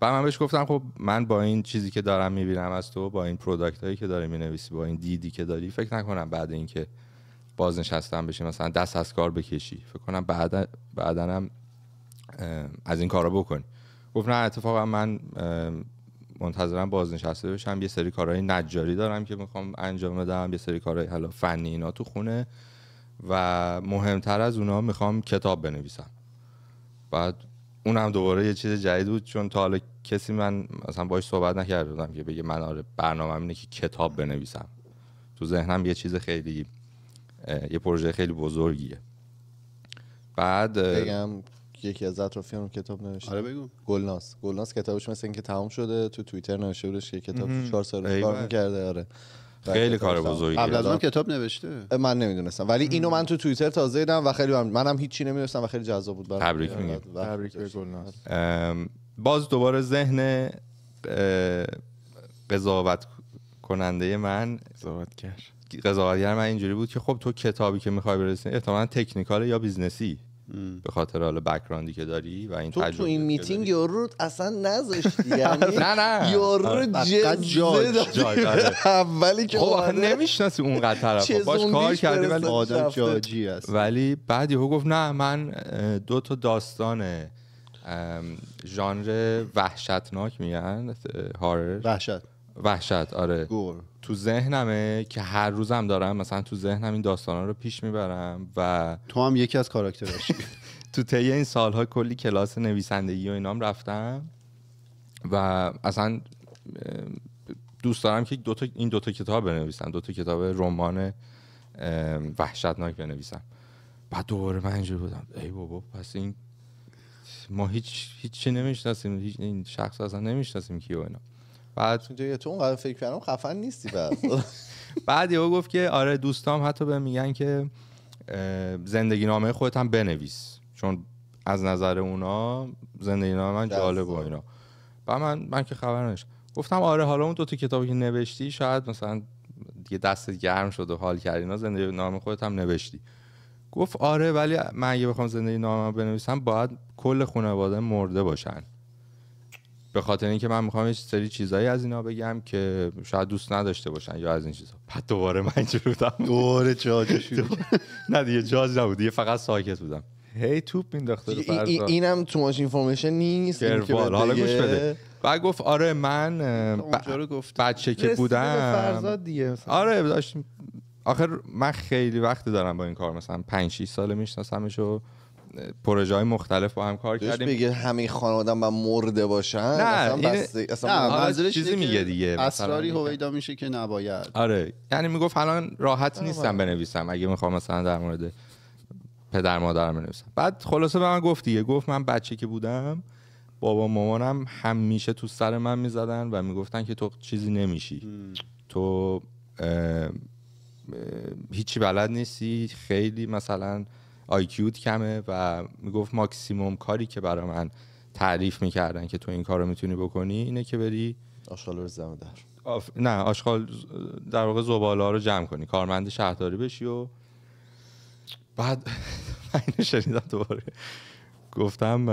بعد من بهش گفتم خب من با این چیزی که دارم میبینم از تو با این پروداکت هایی که داری مینویسی با این دیدی که داری فکر نکنم بعد اینکه بازنشستم بشی مثلا دست از کار بکشی فکر کنم بعد بعدنم از این کارا بکنی گفت نه اتفاقا من منتظرم بازنشسته بشم یه سری کارهای نجاری دارم که میخوام انجام بدم یه سری کارهای حالا فنی اینا تو خونه و مهمتر از اونا میخوام کتاب بنویسم بعد اون هم دوباره یه چیز جدید بود چون تا حالا کسی من مثلا باش صحبت نکرده بودم که بگه من آره برنامه اینه که کتاب بنویسم تو ذهنم یه چیز خیلی یه پروژه خیلی بزرگیه بعد بگم یکی از اون کتاب نوشته آره بگو گلناس گلناس کتابش مثل اینکه تمام شده تو توییتر نوشته بودش که کتاب چهار سال کار میکرده آره بله، خیلی کار بزرگی قبل از اون کتاب نوشته من نمیدونستم ولی اینو من تو توییتر تازه دیدم و خیلی منم هیچی نمیدونستم و خیلی جذاب بود تبریک میگم تبریک باز دوباره ذهن قضاوت کننده من کرد قضاوتگر من اینجوری بود که خب تو کتابی که میخوای برسین احتمالا تکنیکال یا بیزنسی به خاطر حالا بکراندی که داری و این تو تو این میتینگ یورو اصلا نذاشتی یعنی نه نه یورو آره. آره. اولی که خب نمیشناسی اون طرف باش کار کردی ولی آدم جاجی است ولی بعد یهو گفت نه من دو تا داستان ژانر وحشتناک میگن هارر وحشت وحشت آره گور تو ذهنمه که هر روزم دارم مثلا تو ذهنم این داستانا رو پیش میبرم و تو هم یکی از کاراکتراش تو طی این سالها کلی کلاس نویسندگی و اینام رفتم و اصلا دوست دارم که دو تا این دوتا کتاب بنویسم دوتا کتاب رمان وحشتناک بنویسم بعد دوباره من اینجوری بودم ای بابا پس این ما هیچ هیچ چی نمیشناسیم هیچ این شخص اصلا نمیشناسیم کیو اینا بعد اونجا تو اون فکر کردم خفن نیستی بعد بعد یهو گفت که آره دوستام حتی به میگن که زندگی نامه خودت هم بنویس چون از نظر اونا زندگی نامه من جالب و اینا و من من که خبر نشد. گفتم آره حالا اون دو کتابی که نوشتی شاید مثلا دیگه دست گرم شد و حال کردی اینا زندگی نامه خودت هم نوشتی گفت آره ولی من اگه بخوام زندگی نامه بنویسم باید کل خانواده مرده باشن به خاطر اینکه من میخوام یه سری چیزایی از اینا بگم که شاید دوست نداشته باشن یا از این چیزا بعد دوباره من اینجوری بودم دوباره جاج نه دیگه جاج نبود دیگه فقط ساکت بودم هی توپ مینداخته رو فرزا اینم تو ماشین اینفورمیشن نیست حالا گوش بده بعد گفت آره من بچه که بودم آره داشتیم آخر من خیلی وقت دارم با این کار مثلا 5 6 ساله میشناسمش و پروژه های مختلف با هم کار کردیم میگه همه خانوادم با مرده باشن نه اصلا, بس... اصلا چیزی میگه دیگه اسراری هویدا میشه که نباید آره یعنی میگفت الان راحت آره، نیستم آره. بنویسم اگه میخوام مثلا در مورد پدر مادر بنویسم بعد خلاصه به من گفت دیگه گفت من بچه که بودم بابا مامانم همیشه تو سر من میزدن و میگفتن که تو چیزی نمیشی تو هیچی بلد نیستی خیلی مثلا آیکیوت کمه و میگفت ماکسیموم کاری که برای من تعریف میکردن که تو این کار رو میتونی بکنی اینه که بری آشغال رو زم در نه آشغال در واقع زباله ها رو جمع کنی کارمند شهرداری بشی و بعد من شنیدم دوباره گفتم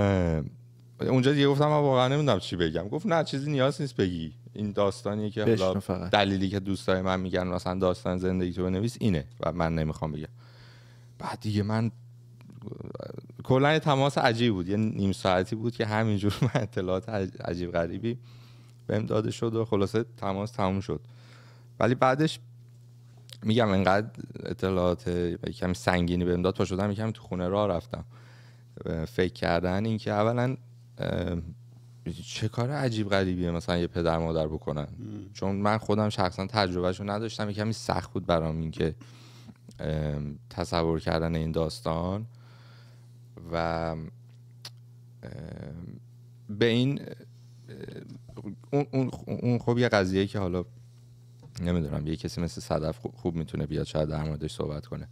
اونجا دیگه گفتم من واقعا نمیدونم چی بگم گفت نه چیزی نیاز نیست بگی این داستانیه که حالا دلیلی که دوستای من میگن مثلا داستان زندگی تو بنویس اینه و من نمیخوام بگم بعد دیگه من کلا تماس عجیب بود یه نیم ساعتی بود که همینجور من اطلاعات عجیب غریبی به داده شد و خلاصه تماس تموم شد ولی بعدش میگم انقدر اطلاعات کمی سنگینی به داد پا شدم یکم تو خونه راه رفتم فکر کردن اینکه اولا چه کار عجیب غریبیه مثلا یه پدر مادر بکنن چون من خودم شخصا تجربهشون نداشتم یه کمی سخت بود برام اینکه تصور کردن این داستان و به این اون, اون خب یه قضیه که حالا نمیدونم یه کسی مثل صدف خوب میتونه بیاد شاید در موردش صحبت کنه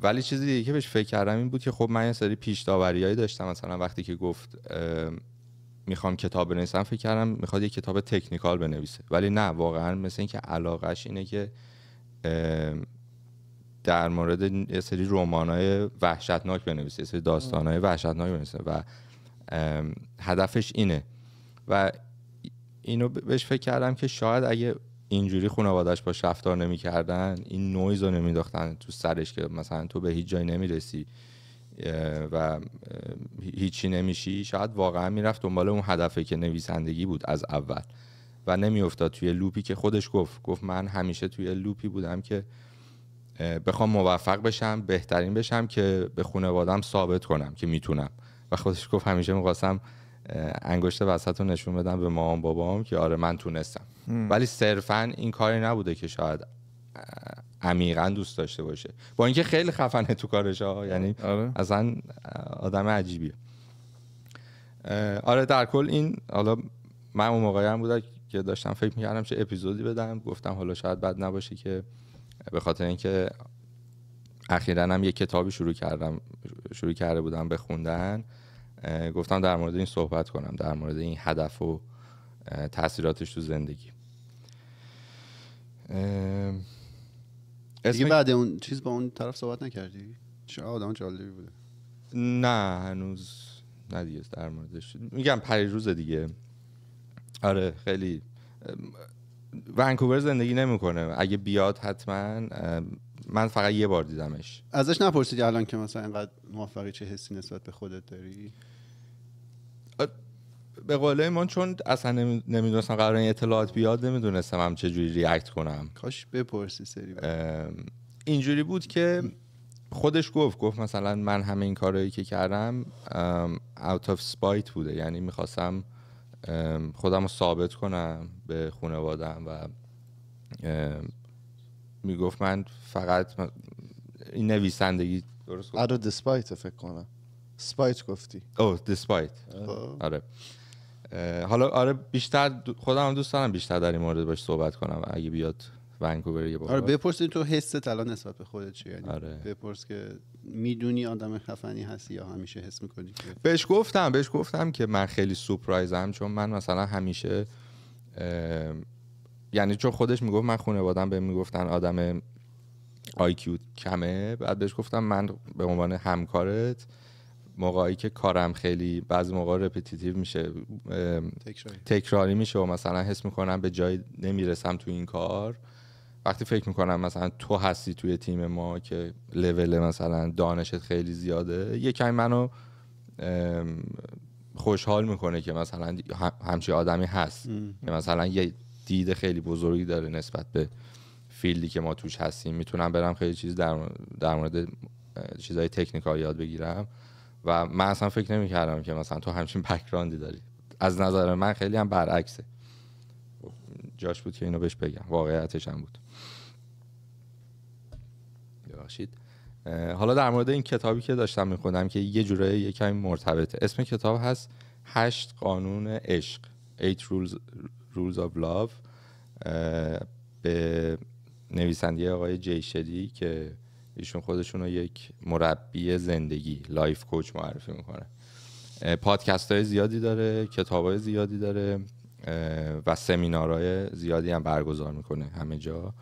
ولی چیزی دیگه که بهش فکر کردم این بود که خب من یه سری پیش داشتم مثلا وقتی که گفت میخوام کتاب بنویسم فکر کردم میخواد یه کتاب تکنیکال بنویسه ولی نه واقعا مثل اینکه علاقش اینه که در مورد یه سری های وحشتناک بنویسه یه سری های وحشتناک بنویسه و هدفش اینه و اینو بهش فکر کردم که شاید اگه اینجوری خانوادهش با رفتار نمیکردن این نویز رو نمیداختن تو سرش که مثلا تو به هیچ جایی نمیرسی و هیچی نمیشی شاید واقعا میرفت دنبال اون هدفه که نویسندگی بود از اول و نمیافتاد توی لوپی که خودش گفت گفت من همیشه توی لوپی بودم که بخوام موفق بشم بهترین بشم که به خانوادم ثابت کنم که میتونم و خودش گفت همیشه میخواستم انگشت وسط رو نشون بدم به مامان بابام که آره من تونستم ولی صرفا این کاری نبوده که شاید عمیقا دوست داشته باشه با اینکه خیلی خفنه تو کارش ها یعنی آره. اصلا آدم عجیبیه آره در کل این حالا من اون موقعی هم بوده که داشتم فکر میکردم چه اپیزودی بدم گفتم حالا شاید بد نباشه که به خاطر اینکه اخیرا هم یه کتابی شروع کردم شروع کرده بودم به خوندن گفتم در مورد این صحبت کنم در مورد این هدف و تاثیراتش تو زندگی اسم... بعد اون چیز با اون طرف صحبت نکردی؟ چه آدم جالبی بوده نه هنوز نه در موردش میگم پری روز دیگه آره خیلی ونکوور زندگی نمیکنه اگه بیاد حتما من فقط یه بار دیدمش ازش نپرسیدی الان که مثلا اینقدر موفقی چه حسی نسبت به خودت داری به قول من چون اصلا نمیدونستم قرار این اطلاعات بیاد نمیدونستم هم چجوری ریاکت کنم کاش بپرسی سری اینجوری بود که خودش گفت گفت مثلا من همه این کارهایی که کردم اوت آف سپایت بوده یعنی میخواستم خودم رو ثابت کنم به خانوادم و میگفت من فقط این نویسندگی درست گفت آره دسپایت فکر کنم سپایت گفتی او دسپایت آره حالا آره بیشتر خودم دوست دارم بیشتر در این مورد باش صحبت کنم اگه بیاد ونکوور یه آره بپرسید تو حس الان نسبت به خودت چیه یعنی آره. بپرس که میدونی آدم خفنی هستی یا همیشه حس میکنی که بهش گفتم بهش گفتم که من خیلی سورپرایزم چون من مثلا همیشه یعنی چون خودش میگفت من خانوادم به میگفتن آدم آیکیو کمه بعد بهش گفتم من به عنوان همکارت موقعی که کارم خیلی بعضی موقع رپتیتیو میشه تکراری. تکراری میشه و مثلا حس میکنم به جای نمیرسم تو این کار وقتی فکر میکنم مثلا تو هستی توی تیم ما که لول مثلا دانشت خیلی زیاده یکم منو خوشحال میکنه که مثلا همچی آدمی هست که یعنی مثلا یه دید خیلی بزرگی داره نسبت به فیلدی که ما توش هستیم میتونم برم خیلی چیز در, در مورد چیزهای تکنیکال یاد بگیرم و من اصلا فکر نمیکردم که مثلا تو همچین بکراندی داری از نظر من خیلی هم برعکسه جاش بود که اینو بهش بگم واقعیتش هم بود ببخشید حالا در مورد این کتابی که داشتم میخونم که یه جورایی یکم مرتبطه اسم کتاب هست هشت قانون عشق Eight Rules, Rules of Love به نویسنده آقای جیشدی که ایشون خودشون رو یک مربی زندگی لایف کوچ معرفی میکنه پادکست های زیادی داره کتاب های زیادی داره و سمینارهای زیادی هم برگزار میکنه همه جا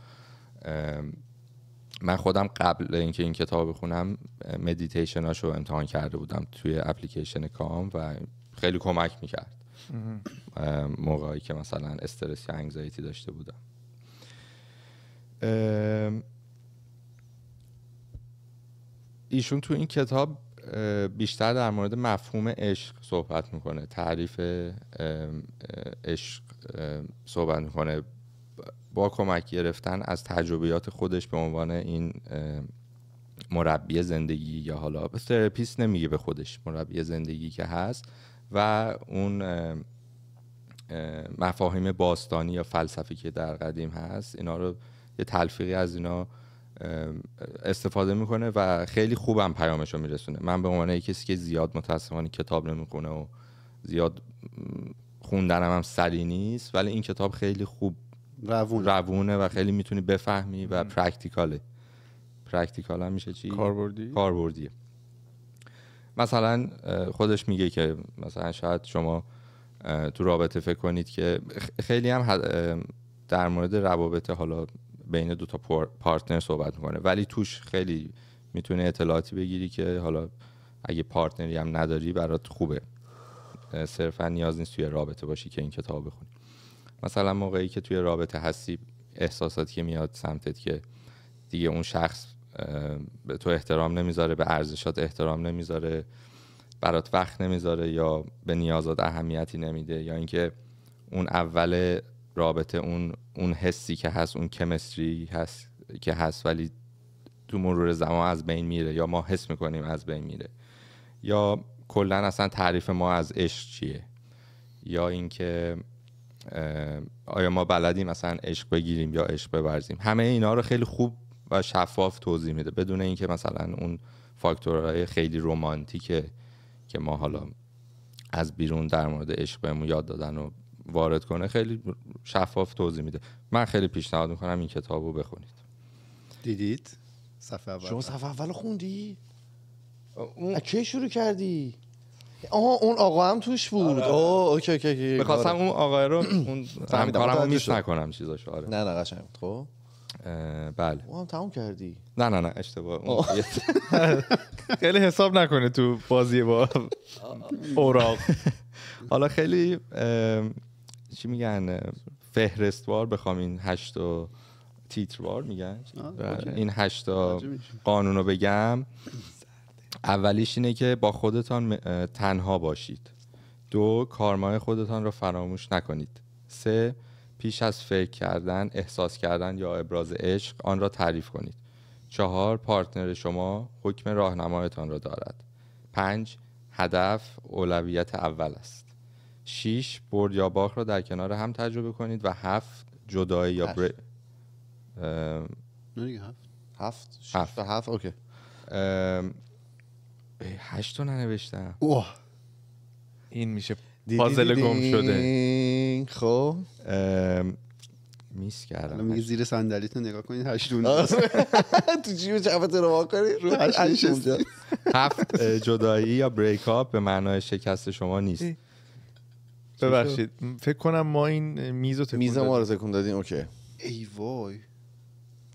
من خودم قبل اینکه این کتاب بخونم رو امتحان کرده بودم توی اپلیکیشن کام و خیلی کمک میکرد موقعی که مثلا استرس یا انگزایتی داشته بودم ایشون تو این کتاب بیشتر در مورد مفهوم عشق صحبت میکنه تعریف عشق صحبت میکنه با کمک گرفتن از تجربیات خودش به عنوان این مربی زندگی یا حالا تراپیست نمیگه به خودش مربی زندگی که هست و اون مفاهیم باستانی یا فلسفی که در قدیم هست اینا رو یه تلفیقی از اینا استفاده میکنه و خیلی خوبم پیامش رو میرسونه من به عنوان کسی که زیاد متاسفانه کتاب نمیخونه و زیاد خوندنم هم سری نیست ولی این کتاب خیلی خوب روونه و خیلی میتونی بفهمی و پرکتیکاله پرکتیکال هم میشه چی؟ کاربردی کاربردیه مثلا خودش میگه که مثلا شاید شما تو رابطه فکر کنید که خیلی هم در مورد روابط حالا بین دو تا پارتنر صحبت میکنه ولی توش خیلی میتونه اطلاعاتی بگیری که حالا اگه پارتنری هم نداری برات خوبه صرفا نیاز نیست توی رابطه باشی که این کتاب بخونی مثلا موقعی که توی رابطه هستی احساساتی که میاد سمتت که دیگه اون شخص به تو احترام نمیذاره به ارزشات احترام نمیذاره برات وقت نمیذاره یا به نیازات اهمیتی نمیده یا اینکه اون اول رابطه اون اون حسی که هست اون کمستری هست که هست ولی تو مرور زمان از بین میره یا ما حس میکنیم از بین میره یا کلا اصلا تعریف ما از عشق چیه یا اینکه آیا ما بلدیم مثلا عشق بگیریم یا عشق ببرزیم همه اینا رو خیلی خوب و شفاف توضیح میده بدون اینکه مثلا اون فاکتورهای خیلی رومانتیکه که ما حالا از بیرون در مورد عشق بهمون یاد دادن و وارد کنه خیلی شفاف توضیح میده من خیلی پیشنهاد میکنم این کتاب رو بخونید دیدید صفحه اول شما صفحه اول خوندی اون... از شروع کردی آها اون آقا هم توش بود آره. آره. اوه اوکی اوکی اوکی می‌خواستم آره. اون آقا رو اون میس نکنم چیزاش آره نه نه قشنگ بود خب بله اون هم تموم کردی نه نه نه اشتباه خیلی حساب نکنه تو بازی با اوراق حالا خیلی چی میگن فهرستوار بخوام این هشت وار میگن این هشتا قانون رو بگم اولیش اینه که با خودتان تنها باشید دو کارمای خودتان را فراموش نکنید سه پیش از فکر کردن احساس کردن یا ابراز عشق آن را تعریف کنید چهار پارتنر شما حکم راهنمایتان را دارد پنج هدف اولویت اول است شیش برد یا باخ را در کنار هم تجربه کنید و هفت جدایی یا بر... هفت هفت هفت, هفت. اوکی هشت تا ننوشتم اوه. این میشه پازل گم شده خب میس کردم میگه زیر صندلیت نگاه کنید هشتون تو جیب چپت رو وا کنید رو هشت هفت جدایی یا بریک اپ به معنای شکست شما نیست ببخشید فکر کنم ما این میز رو میز ما رو تکون دادیم اوکی ای وای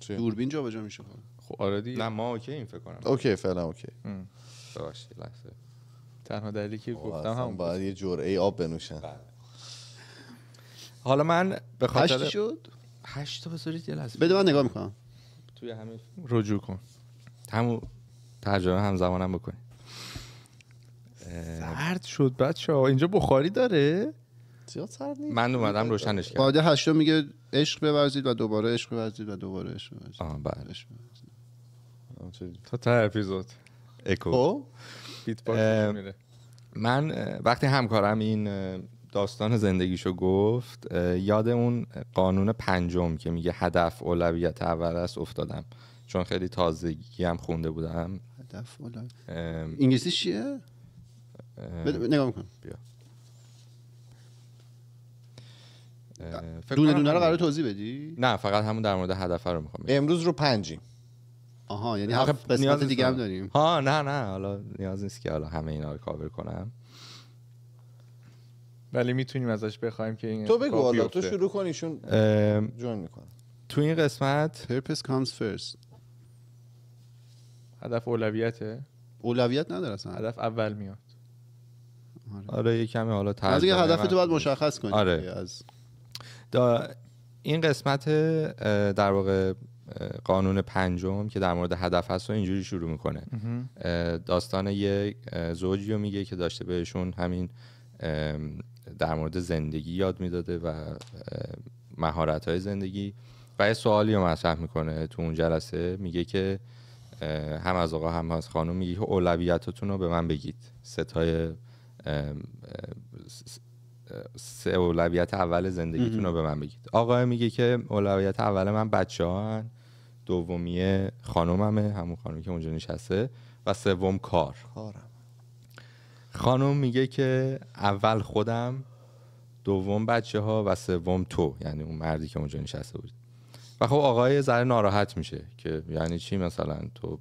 دوربین جا میشه خب. خب آره دیگه نه ما اوکی این فکر کنم اوکی فعلا اوکی داشته باشی لحظه تنها دلیلی که گفتم هم باید یه جرعه آب بنوشن بله. حالا من به خاطر هشت شد هشت تا بذارید یه لحظه بده من نگاه میکنم توی همین رجوع کن همون ترجمه همزمانم هم بکنی سرد شد بچه ها اینجا بخاری داره زیاد سرد نیست من اومدم روشنش کردم بعد هشتو میگه عشق بورزید و دوباره عشق بورزید و دوباره عشق بورزید آه بله تا تا اپیزود اکو خب؟ بیت باکس من وقتی همکارم این داستان زندگیشو گفت یاد اون قانون پنجم که میگه هدف اولویت اول است افتادم چون خیلی تازگی هم خونده بودم هدف اولویت انگلیسی چیه؟ نگاه میکنم بیا دونه دونه رو قرار توضیح بدی؟ نه فقط همون در مورد هدف رو میخوام امروز رو پنجیم آها یعنی هفت قسمت نیاز دیگه هم داریم ها نه نه حالا نیاز نیست که حالا همه اینا رو کاور کنم ولی میتونیم ازش بخوایم که این تو بگو حالا تو شروع کن ایشون جوین میکنه تو این قسمت purpose comes first هدف اولویته اولویت نداره اصلا هدف اول میاد آره, آره یه کمی حالا از اگه هدف تو باید مشخص کنی آره. از این قسمت در واقع قانون پنجم که در مورد هدف هست و اینجوری شروع میکنه داستان یه زوجی رو میگه که داشته بهشون همین در مورد زندگی یاد میداده و مهارت های زندگی و یه سوالی رو مطرح میکنه تو اون جلسه میگه که هم از آقا هم از خانم میگه که رو به من بگید ستای سه اولویت اول زندگیتون رو به من بگید آقای میگه که اولویت اول من بچه ها هن دومیه خانوممه همون خانومی که اونجا نشسته و سوم کار خانم میگه که اول خودم دوم بچه ها و سوم تو یعنی اون مردی که اونجا نشسته بود و خب آقای ذره ناراحت میشه که یعنی چی مثلا تو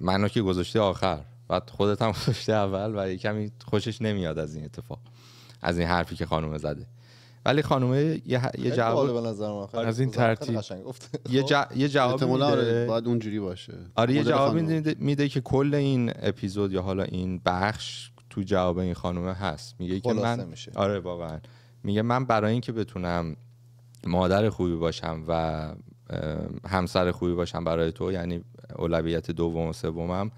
منو که گذاشته آخر و خودت هم گذاشته اول و یکمی کمی خوشش نمیاد از این اتفاق از این حرفی که خانم زده ولی خانومه یه, جواب به نظر من از این ترتیب یه, جا... یه جواب آره، میده آره باید اونجوری باشه آره یه جواب میده... میده که کل این اپیزود یا حالا این بخش تو جواب این خانومه هست میگه که من آره واقعا میگه من برای اینکه بتونم مادر خوبی باشم و همسر خوبی باشم برای تو یعنی اولویت دوم و سومم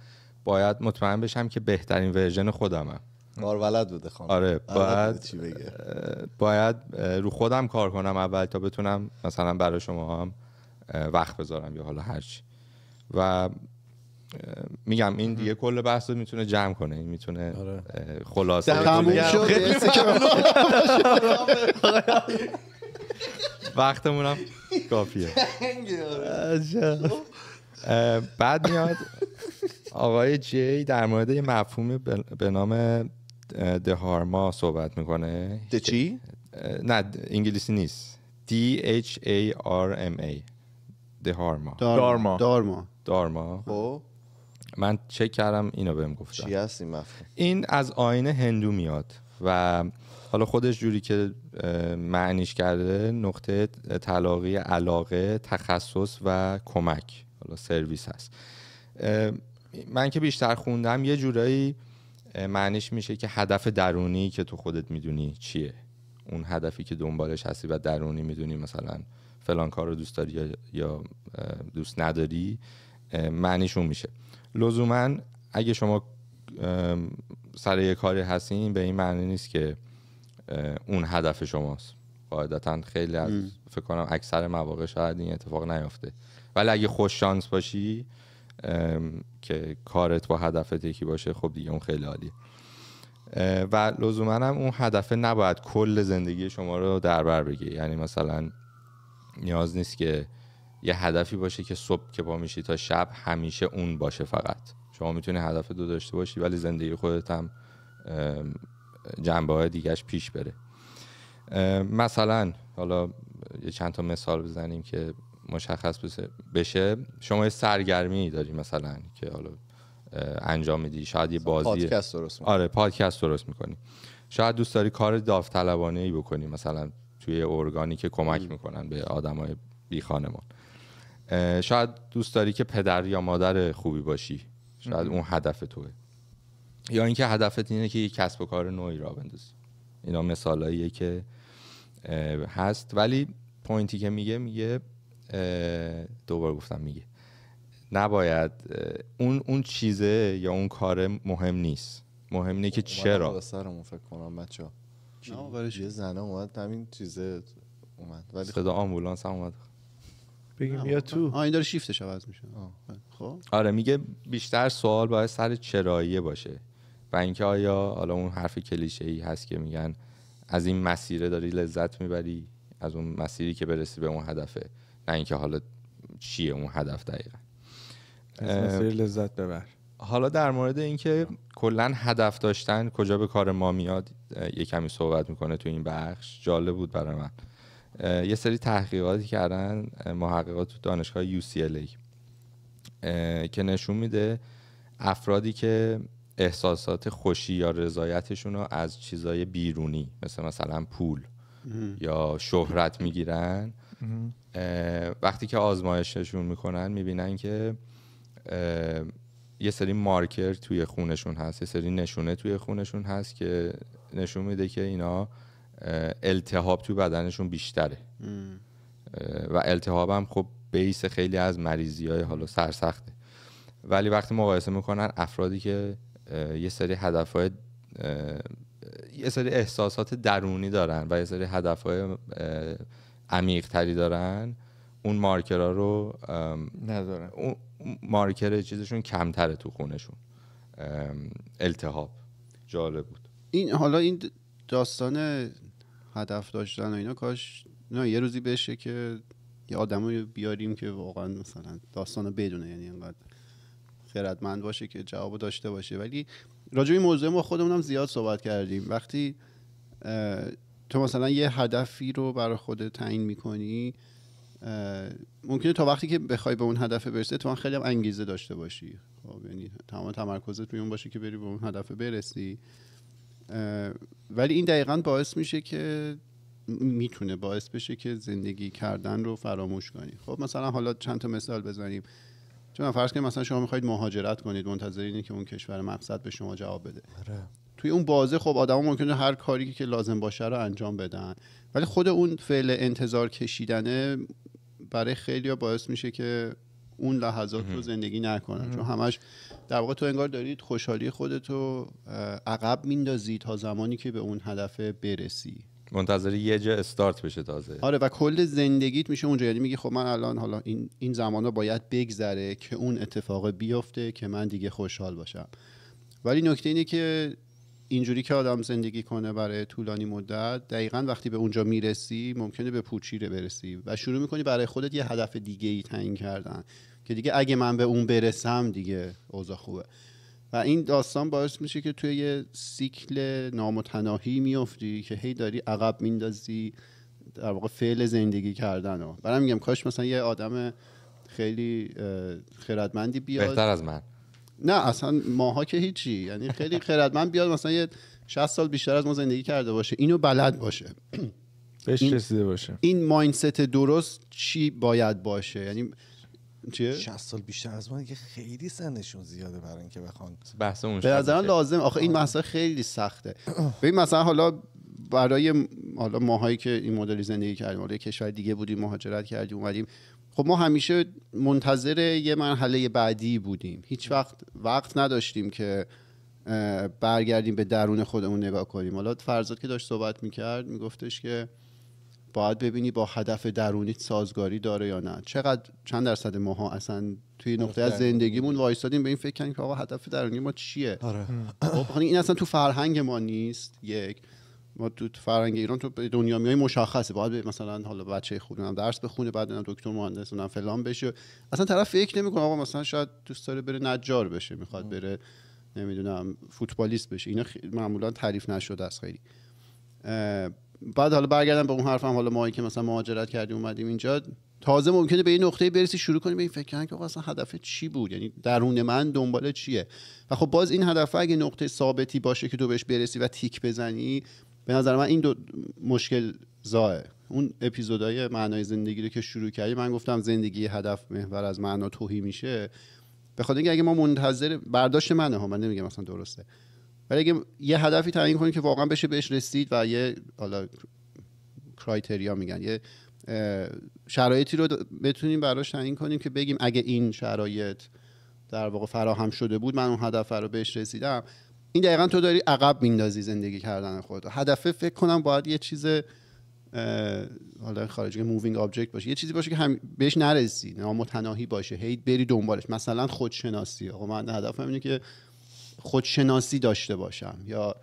باید مطمئن بشم که بهترین ورژن خودمم کار ولد بوده خانم آره باید باید رو خودم کار کنم اول تا بتونم مثلا برای شما هم وقت بذارم یا حالا هرچی و میگم این دیگه کل بحث رو میتونه جمع کنه این میتونه آره. خلاصه وقتمون هم کافیه آره. بعد میاد آقای جی در مورد یه مفهوم به نام دهارما صحبت میکنه ده چی؟ نه انگلیسی نیست D H A R M A دهارما دارما دارما دارما خب. من چک کردم اینو بهم گفتن چی هست این مفهوم این از آینه هندو میاد و حالا خودش جوری که معنیش کرده نقطه تلاقی علاقه تخصص و کمک حالا سرویس هست من که بیشتر خوندم یه جورایی معنیش میشه که هدف درونی که تو خودت میدونی چیه اون هدفی که دنبالش هستی و درونی میدونی مثلا فلان کار رو دوست داری یا دوست نداری معنیشون میشه لزوما اگه شما سر یه کاری هستین به این معنی نیست که اون هدف شماست قاعدتا خیلی از فکر کنم اکثر مواقع شاید این اتفاق نیافته ولی اگه خوش شانس باشی که کارت با هدفت یکی باشه خب دیگه اون خیلی عالیه و لزوما هم اون هدف نباید کل زندگی شما رو در بر بگیره یعنی مثلا نیاز نیست که یه هدفی باشه که صبح که پا میشی تا شب همیشه اون باشه فقط شما میتونی هدف دو داشته باشی ولی زندگی خودت هم جنبه های دیگهش پیش بره مثلا حالا یه چند تا مثال بزنیم که مشخص بشه شما یه سرگرمی داری مثلا که حالا انجام میدی شاید یه بازی پادکست درست میکنی. آره پادکست درست میکنی شاید دوست داری کار داوطلبانه ای بکنی مثلا توی ارگانی که کمک میکنن به آدمای بی خانمان شاید دوست داری که پدر یا مادر خوبی باشی شاید اون هدف توه یا اینکه هدفت اینه که یک کسب و کار نوعی را بندازی اینا مثالاییه که هست ولی پوینتی که میگه میگه دوبار گفتم میگه نباید اون اون چیزه یا اون کار مهم نیست مهم اینه که چرا سرمون فکر کنم بچا یه زنه اومد همین چیزه اومد ولی صدا آمبولانس هم اومد بگیم بیا تو ها این داره شیفتش عوض میشه خب آره میگه بیشتر سوال باید سر چراییه باشه و اینکه آیا حالا اون حرف کلیشه ای هست که میگن از این مسیره داری لذت میبری از اون مسیری که برسی به اون هدفه نه اینکه حالا چیه اون هدف دقیقا از لذت ببر حالا در مورد اینکه کلا هدف داشتن کجا به کار ما میاد یه کمی صحبت میکنه تو این بخش جالب بود برای من یه سری تحقیقاتی کردن محققات تو دانشگاه UCLA که نشون میده افرادی که احساسات خوشی یا رضایتشون رو از چیزای بیرونی مثل مثلا پول یا شهرت میگیرن وقتی که آزمایششون میکنن میبینن که یه سری مارکر توی خونشون هست یه سری نشونه توی خونشون هست که نشون میده که اینا التهاب توی بدنشون بیشتره و التهاب هم خب بیس خیلی از مریضی های حالا سرسخته ولی وقتی مقایسه میکنن افرادی که یه سری هدف یه سری احساسات درونی دارن و یه سری هدف عمیق تری دارن اون مارکرا رو ندارن اون مارکر چیزشون کمتره تو خونشون التهاب جالب بود این حالا این داستان هدف داشتن و اینا کاش نه یه روزی بشه که یه رو بیاریم که واقعا مثلا داستان بدونه یعنی انقدر خیرتمند باشه که جواب داشته باشه ولی راجع به این موضوع ما خودمونم زیاد صحبت کردیم وقتی تو مثلا یه هدفی رو برای خودت تعیین میکنی ممکنه تا وقتی که بخوای به اون هدف برسی تو خیلی هم انگیزه داشته باشی خب یعنی تمام تمرکزت روی اون باشه که بری به اون هدف برسی ولی این دقیقا باعث میشه که میتونه باعث بشه که زندگی کردن رو فراموش کنی خب مثلا حالا چند تا مثال بزنیم چون فرض کنید مثلا شما میخواید مهاجرت کنید منتظر اینه که اون کشور مقصد به شما جواب بده آره. توی اون بازه خب آدم ممکنه هر کاری که لازم باشه رو انجام بدن ولی خود اون فعل انتظار کشیدنه برای خیلی باعث میشه که اون لحظات رو زندگی نکنن چون همش در واقع تو انگار دارید خوشحالی خودت رو عقب میندازی تا زمانی که به اون هدف برسی منتظر یه جا استارت بشه تازه آره و کل زندگیت میشه اونجا یعنی میگی خب من الان حالا این این زمان رو باید بگذره که اون اتفاق بیفته که من دیگه خوشحال باشم ولی نکته اینه که اینجوری که آدم زندگی کنه برای طولانی مدت دقیقا وقتی به اونجا میرسی ممکنه به پوچیره برسی و شروع میکنی برای خودت یه هدف دیگه ای تعیین کردن که دیگه اگه من به اون برسم دیگه اوضاع خوبه و این داستان باعث میشه که توی یه سیکل نامتناهی میافتی که هی داری عقب میندازی در واقع فعل زندگی کردن رو برای میگم کاش مثلا یه آدم خیلی خیردمندی بیاد بهتر از من نه اصلا ماها که هیچی یعنی خیلی من بیاد مثلا یه 60 سال بیشتر از ما زندگی کرده باشه اینو بلد باشه بهش رسیده باشه این ماینست درست چی باید باشه یعنی چیه 60 سال بیشتر از ما خیلی سنشون زیاده برای اینکه بخوان بحثمون به نظر لازم آخه این مسئله خیلی سخته ببین مثلا حالا برای حالا ماهایی که این مدلی زندگی کردیم حالا کشور دیگه بودیم مهاجرت کردیم اومدیم خب ما همیشه منتظر یه مرحله بعدی بودیم هیچ وقت وقت نداشتیم که برگردیم به درون خودمون نگاه کنیم حالا فرزاد که داشت صحبت میکرد میگفتش که باید ببینی با هدف درونی سازگاری داره یا نه چقدر چند درصد ماها اصلا توی نقطه از زندگیمون وایستادیم به این فکر کنیم که آقا هدف درونی ما چیه آره. خب، این اصلا تو فرهنگ ما نیست یک ما تو فرهنگ ایران تو دنیا میای مشخصه باید مثلا حالا بچه خوب درس بخونه بعد دکتر مهندس اونم فلان بشه اصلا طرف فکر نمیکنه آقا مثلا شاید دوست داره بره نجار بشه میخواد بره نمیدونم فوتبالیست بشه اینا خی... معمولا تعریف نشده است خیلی بعد حالا برگردم به اون حرفم حالا ما که مثلا مهاجرت کردیم اومدیم اینجا تازه ممکنه به این نقطه برسی شروع کنی به این فکر که آقا اصلا هدف چی بود یعنی درون من دنبال چیه و خب باز این هدف اگه نقطه ثابتی باشه که تو بهش برسی و تیک بزنی به نظر من این دو مشکل زاه اون اپیزودهای معنای زندگی رو که شروع کردی من گفتم زندگی هدف محور از معنا توهی میشه به خاطر اینکه اگه ما منتظر برداشت منه ها من نمیگم مثلا درسته ولی اگه یه هدفی تعیین کنیم که واقعا بشه بهش رسید و یه حالا کرایتریا میگن یه شرایطی رو بتونیم براش تعیین کنیم که بگیم اگه این شرایط در واقع فراهم شده بود من اون هدف رو بهش رسیدم این دقیقا تو داری عقب میندازی زندگی کردن خود هدف فکر کنم باید یه چیز حالا خارجی مووینگ آبجکت باشه یه چیزی باشه که بهش نرسی نامتناهی باشه هی بری دنبالش مثلا خودشناسی آقا خب من هدفم اینه که خودشناسی داشته باشم یا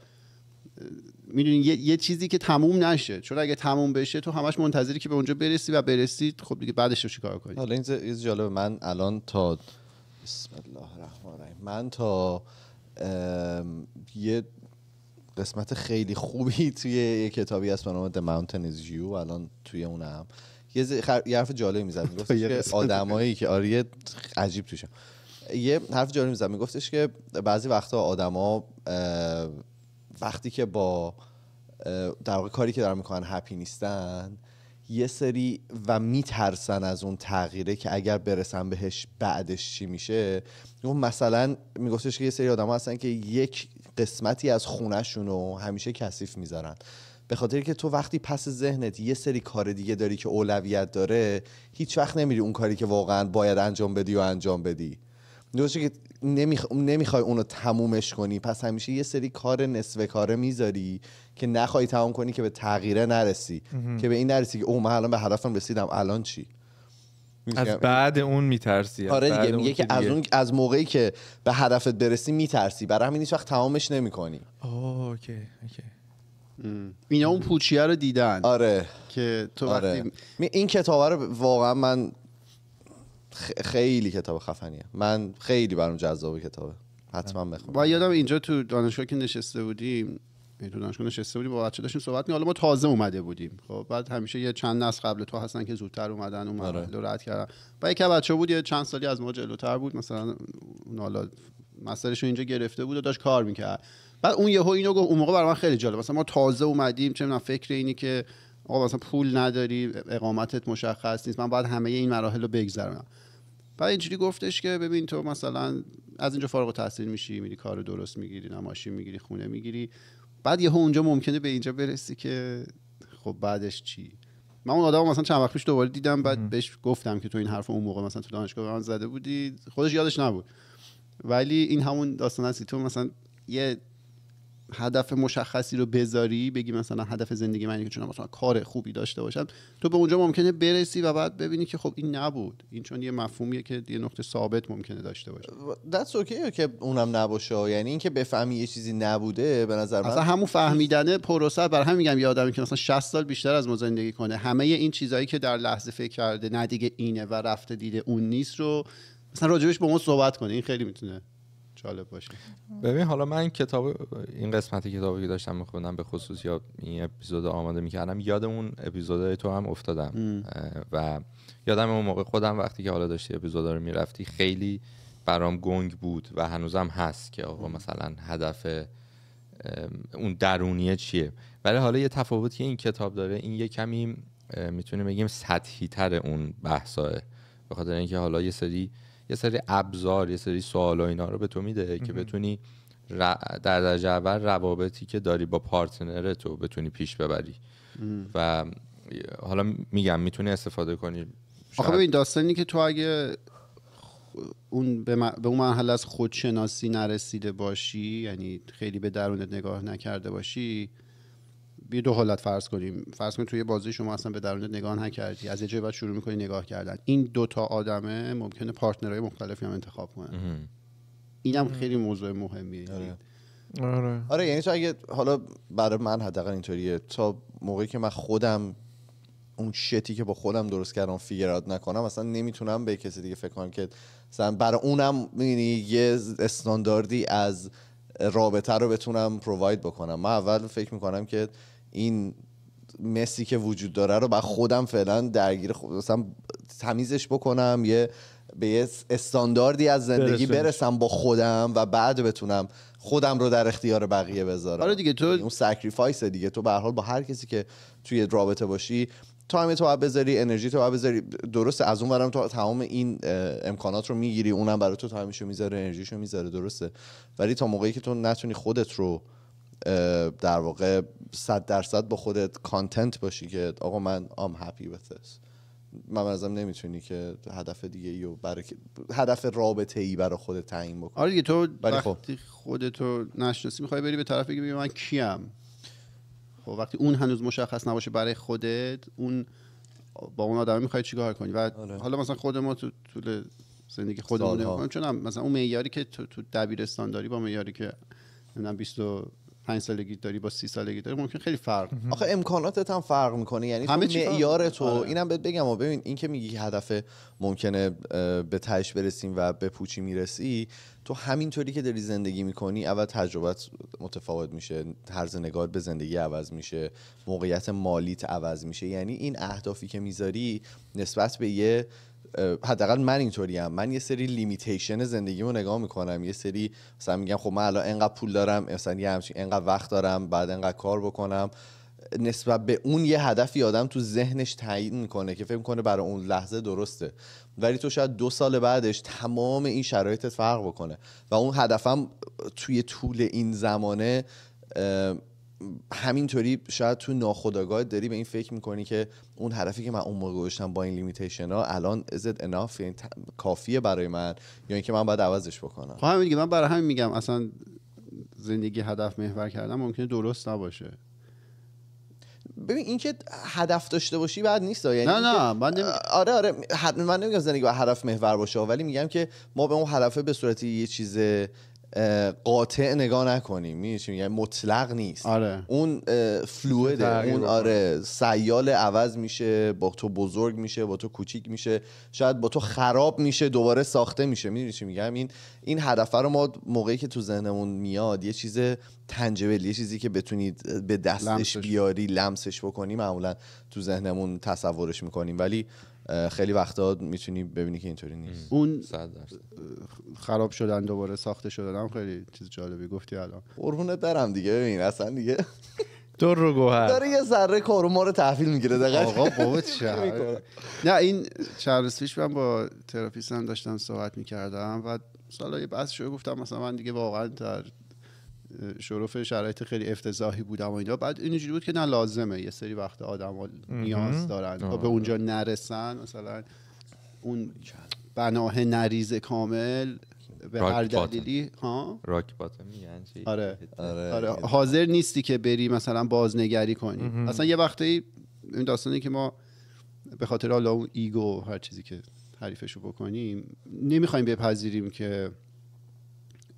میدونی یه،, یه چیزی که تموم نشه چون اگه تموم بشه تو همش منتظری که به اونجا برسی و برسی خب دیگه بعدش رو چیکار کنی حالا این جالبه من الان تا بسم الله الرحمن الرحیم من تا یه قسمت خیلی خوبی توی یه کتابی هست به نام The Mountain is You الان توی اونم یه, یه حرف جالب میزد میگفتش که آدمایی که آره عجیب توشم یه حرف جالب میزد میگفتش که بعضی وقتا آدما وقتی که با در واقع کاری که دارن میکنن هپی نیستن یه سری و میترسن از اون تغییره که اگر برسن بهش بعدش چی میشه اون مثلا میگفتش که یه سری آدم هستن که یک قسمتی از خونهشون رو همیشه کثیف میذارن به خاطر که تو وقتی پس ذهنت یه سری کار دیگه داری که اولویت داره هیچ وقت نمیری اون کاری که واقعا باید انجام بدی و انجام بدی درسته که نمیخ... نمیخوای اونو تمومش کنی پس همیشه یه سری کار نصف کاره میذاری که نخوای تمام کنی که به تغییره نرسی که به این نرسی که او من الان به هدفم رسیدم الان چی از بعد اون میترسی آره دیگه میگه که از اون از موقعی که به هدفت برسی میترسی برای همین هیچ وقت تمامش نمیکنی اوکی اوکی اینا اون پوچیه رو دیدن آره که تو آره. وقتی این کتاب رو واقعا من خیلی کتاب خفنیه من خیلی برام جذاب کتابه حتما بخونم و یادم اینجا تو دانشگاه که نشسته بودیم تو دانشگاه نشسته بودیم با بچه داشتیم صحبت حالا ما تازه اومده بودیم خب بعد همیشه یه چند نسل قبل تو هستن که زودتر اومدن اون مرحله رو رد کردن با یک بچه بود یه چند سالی از ما جلوتر بود مثلا اون حالا مسترش اینجا گرفته بود و داشت کار میکرد بعد اون یهو اینو گفت اون موقع برای من خیلی جالب مثلا ما تازه اومدیم چه فکر اینی که آقا مثلا پول نداری اقامتت مشخص نیست من باید همه این مراحل رو بگذرونم بعد اینجوری گفتش که ببین تو مثلا از اینجا فارغ التحصیل میشی میری کار درست میگیری نماشی میگیری خونه میگیری بعد یه اونجا ممکنه به اینجا برسی که خب بعدش چی من اون آدم مثلا چند وقت پیش دوباره دیدم بعد بهش گفتم که تو این حرف اون موقع مثلا تو دانشگاه به من زده بودی خودش یادش نبود ولی این همون داستان است تو مثلا یه هدف مشخصی رو بذاری بگی مثلا هدف زندگی من که چون مثلا کار خوبی داشته باشم تو به اونجا ممکنه برسی و بعد ببینی که خب این نبود این چون یه مفهومیه که یه نقطه ثابت ممکنه داشته باشه دتس اوکی که اونم نباشه یعنی اینکه بفهمی یه چیزی نبوده به نظر من اصلا همون فهمیدن پروسه بر هم میگم یه آدمی که مثلا 60 سال بیشتر از ما زندگی کنه همه این چیزایی که در لحظه فکر کرده نه اینه و رفته دیده اون نیست رو مثلا راجبش با ما صحبت کنه این خیلی میتونه جالب باشه ببین حالا من کتاب این قسمتی کتابی که داشتم میخوندم به خصوص یا این اپیزود آماده میکردم یاد اون اپیزود تو هم افتادم و یادم اون موقع خودم وقتی که حالا داشتی اپیزود رو میرفتی خیلی برام گنگ بود و هنوزم هست که آقا مثلا هدف اون درونیه چیه ولی حالا یه تفاوتی این کتاب داره این یه کمی میتونیم بگیم سطحی تر اون بحثاه به خاطر اینکه حالا یه سری یه سری ابزار یه سری سوال و اینا رو به تو میده که بتونی در درجه اول روابطی که داری با پارتنر تو بتونی پیش ببری و حالا میگم میتونی استفاده کنی آخه ببین داستانی که تو اگه اون به, به اون مرحله از خودشناسی نرسیده باشی یعنی خیلی به درونت نگاه نکرده باشی یه دو حالت فرض کنیم فرض کنیم توی بازی شما اصلا به درون نگاه نکردی از یه بعد شروع میکنی نگاه کردن این دوتا آدمه ممکنه پارتنرهای مختلفی هم انتخاب کنن اینم خیلی موضوع مهمیه آره. آره. آره. یعنی تو اگه حالا برای من حداقل اینطوریه تا موقعی که من خودم اون شتی که با خودم درست کردم فیگرات نکنم اصلا نمیتونم به کسی دیگه فکر کنم که مثلا برای اونم یه استانداردی از رابطه رو بتونم پروواید بکنم من اول فکر میکنم که این مسی که وجود داره رو بعد خودم فعلا درگیر خود تمیزش بکنم یه به یه استانداردی از زندگی برسم با خودم و بعد بتونم خودم رو در اختیار بقیه بذارم آره دیگه تو یعنی اون سکریفایس دیگه تو به حال با هر کسی که توی رابطه باشی تایم تو بذاری انرژی تو بذاری درسته از اون برم تو تمام این امکانات رو میگیری اونم برای تو تایمشو میذاره انرژیشو میذاره درسته ولی تا موقعی که تو نتونی خودت رو در واقع صد درصد با خودت کانتنت باشی که آقا من آم هپی this من ازم نمیتونی که هدف دیگه ای برای هدف رابطه ای برای خودت تعیین بکنی آره دیگه تو خب. وقتی خودتو نشناسی میخوای بری به طرف بگی من کیم خب وقتی اون هنوز مشخص نباشه برای خودت اون با اون آدم میخوای چیکار کنی و آره. حالا مثلا خود ما تو طول زندگی خودمون چون مثلا اون معیاری که تو, تو دبیرستان داری با معیاری که نمیدونم 20 25 سالگی داری با 30 سالگی داری ممکن خیلی فرق آخه امکاناتت هم فرق میکنه یعنی همه تو معیار تو آره. اینم بهت بگم و ببین این که میگی هدف ممکنه به تش برسیم و به پوچی میرسی تو همینطوری که داری زندگی میکنی اول تجربت متفاوت میشه طرز نگاهت به زندگی عوض میشه موقعیت مالیت عوض میشه یعنی این اهدافی که میذاری نسبت به یه حداقل من اینطوریم من یه سری لیمیتیشن رو نگاه میکنم یه سری مثلا میگم خب من الان انقدر پول دارم مثلا یه همچین انقدر وقت دارم بعد انقدر کار بکنم نسبت به اون یه هدفی آدم تو ذهنش تعیین میکنه که فکر کنه برای اون لحظه درسته ولی تو شاید دو سال بعدش تمام این شرایطت فرق بکنه و اون هدفم توی طول این زمانه همینطوری شاید تو ناخودآگاه داری به این فکر میکنی که اون هدفی که من اون موقع گذاشتم با این لیمیتیشن ها الان ازت اناف یعنی کافیه برای من یا اینکه من باید عوضش بکنم خب همین من برای همین میگم اصلا زندگی هدف محور کردن ممکنه درست نباشه ببین اینکه هدف داشته باشی بعد نیست یعنی نه نه من آره آره من نمیگم زندگی با هدف محور باشه ولی میگم که ما به اون هدفه به صورت یه چیز قاطع نگاه نکنیم یعنی مطلق نیست آره. اون فلویده اون آره سیال عوض میشه با تو بزرگ میشه با تو کوچیک میشه شاید با تو خراب میشه دوباره ساخته میشه میدونی چی میگم این این هدف رو ما موقعی که تو ذهنمون میاد یه چیز تنجبل یه چیزی که بتونید به دستش بیاری لمسش بکنی معمولا تو ذهنمون تصورش میکنیم ولی خیلی وقتا میتونی ببینی که اینطوری نیست اون خراب شدن دوباره ساخته شدن هم خیلی چیز جالبی گفتی الان قربونت برم دیگه ببین اصلا دیگه دور رو گوهر داره یه ذره کارو ما رو تحویل میگیره دقیقا آقا بابا چه نه این چند سویش من با هم داشتم صحبت میکردم و سالا یه بحث شده گفتم مثلا من دیگه واقعا در شرف شرایط خیلی افتضاحی بودم و اینا بعد اینجوری بود که نه لازمه یه سری وقت آدم نیاز دارن تا خب، به اونجا نرسن مثلا اون بناه نریز کامل به هر دلیلی ها راک باتن آره. آره. آره. حاضر نیستی که بری مثلا بازنگری کنی امه. اصلا یه وقتی این داستانی که ما به خاطر حالا اون ایگو هر چیزی که حریفشو بکنیم نمیخوایم بپذیریم که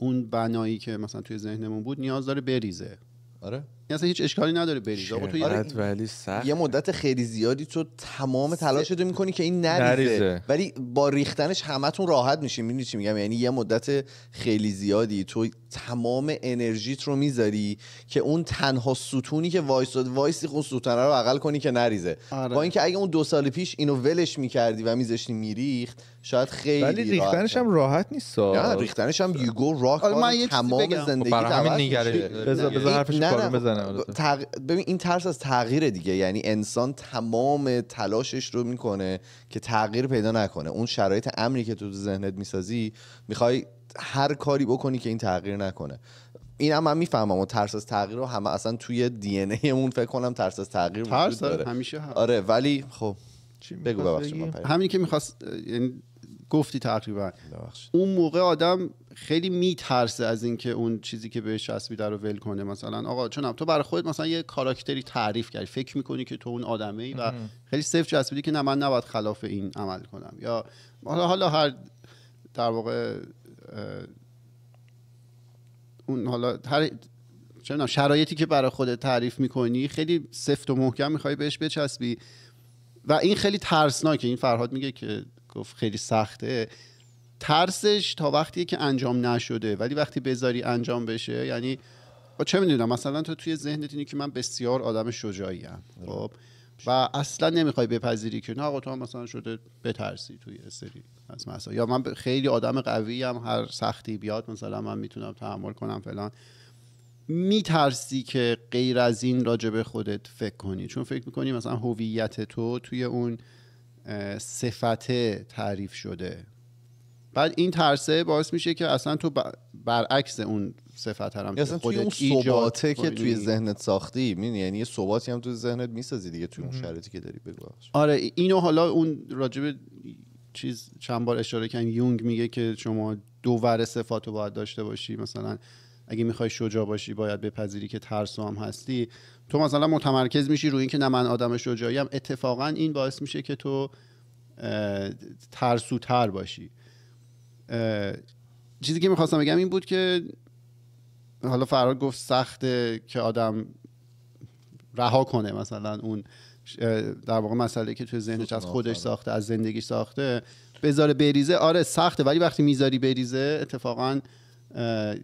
اون بنایی که مثلا توی ذهنمون بود نیاز داره بریزه آره اصلا هیچ اشکالی نداره بریز آقا تو آره، ولی سخت یه مدت خیلی زیادی تو تمام تلاش رو میکنی که این نریزه. ولی با ریختنش همتون راحت میشین میدونی چی میگم یعنی یه مدت خیلی زیادی تو تمام انرژیت رو میذاری که اون تنها ستونی که وایس وایسی خود رو عقل کنی که نریزه آره. با اینکه اگه اون دو سال پیش اینو ولش میکردی و میذاشتی میریخت شاید خیلی ولی ریختنش هم راحت نیست نه ریختنش هم یوگو راک آره، تمام خب، زندگی تمام حرفش خب، بزن ببین این ترس از تغییر دیگه یعنی انسان تمام تلاشش رو میکنه که تغییر پیدا نکنه اون شرایط امنی که تو ذهنت میسازی میخوای هر کاری بکنی که این تغییر نکنه این هم من میفهمم و ترس از تغییر رو همه اصلا توی دی ان ایمون فکر کنم ترس از تغییر ترس آره، داره همیشه هم. آره ولی خب بگو ببخشید همین که میخواست یعنی گفتی تقریبا اون موقع آدم خیلی میترسه از اینکه اون چیزی که بهش چسبیده رو ول کنه مثلا آقا چون تو برای خودت مثلا یه کاراکتری تعریف کردی فکر میکنی که تو اون آدمه ای و خیلی صفر چسبیدی که نه من نباید خلاف این عمل کنم یا حالا حالا هر در واقع اون حالا هر شرایطی که برای خودت تعریف میکنی خیلی سفت و محکم میخوای بهش بچسبی و این خیلی ترسناکه این فرهاد میگه که گفت خیلی سخته ترسش تا وقتی که انجام نشده ولی وقتی بذاری انجام بشه یعنی خب چه میدونم مثلا تو توی ذهنت اینه که من بسیار آدم شجاعی ام خب و اصلا نمیخوای بپذیری که نه آقا تو مثلا شده بترسی توی سری از مثلا یا من خیلی آدم قوی هم هر سختی بیاد مثلا من میتونم تحمل کنم فلان میترسی که غیر از این راجبه خودت فکر کنی چون فکر میکنی مثلا هویت تو توی اون صفت تعریف شده بعد این ترسه باعث میشه که اصلا تو برعکس اون صفت هم اصلا توی اون که توی ذهنت ساختی یعنی یه صباتی هم توی ذهنت میسازی دیگه توی اون شرطی که داری بگو آره اینو حالا اون راجب چیز چند بار اشاره کردن یونگ میگه که شما دو ور صفات باید داشته باشی مثلا اگه میخوای شجاع باشی باید بپذیری که ترسو هم هستی تو مثلا متمرکز میشی روی اینکه نه من آدم شجاعی هم اتفاقا این باعث میشه که تو ترسوتر باشی چیزی که میخواستم بگم این بود که حالا فرار گفت سخته که آدم رها کنه مثلا اون در واقع مسئله که توی ذهنش از خودش ساخته از زندگی ساخته بذاره بریزه آره سخته ولی وقتی میذاری بریزه اتفاقا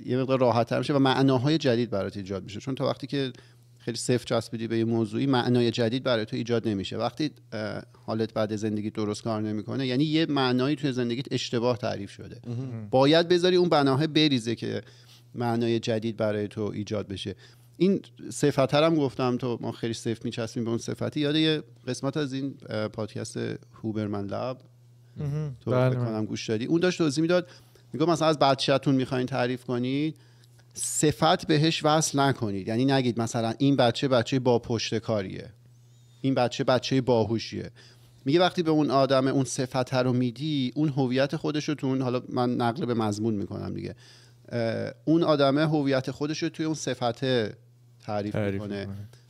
یه مقدار راحتتر میشه و معناهای جدید برات ایجاد میشه چون تا وقتی که خیلی صفر چسبیدی به یه موضوعی معنای جدید برای تو ایجاد نمیشه وقتی حالت بعد زندگی درست کار نمیکنه یعنی یه معنایی توی زندگیت اشتباه تعریف شده باید بذاری اون بناهه بریزه که معنای جدید برای تو ایجاد بشه این صفت هم گفتم تو ما خیلی صفت میچسبیم به اون صفتی یاد یه قسمت از این پادکست هوبرمن لب تو بله. کنم گوش دادی اون داشت توضیح میداد میگه مثلا از بچهتون میخواین تعریف کنید صفت بهش وصل نکنید یعنی نگید مثلا این بچه بچه با کاریه، این بچه بچه باهوشیه میگه وقتی به اون آدم اون صفت رو میدی اون هویت خودش رو تو اون حالا من نقل به مضمون میکنم دیگه اون آدمه هویت خودش رو توی اون صفت تعریف, تعریف میکنه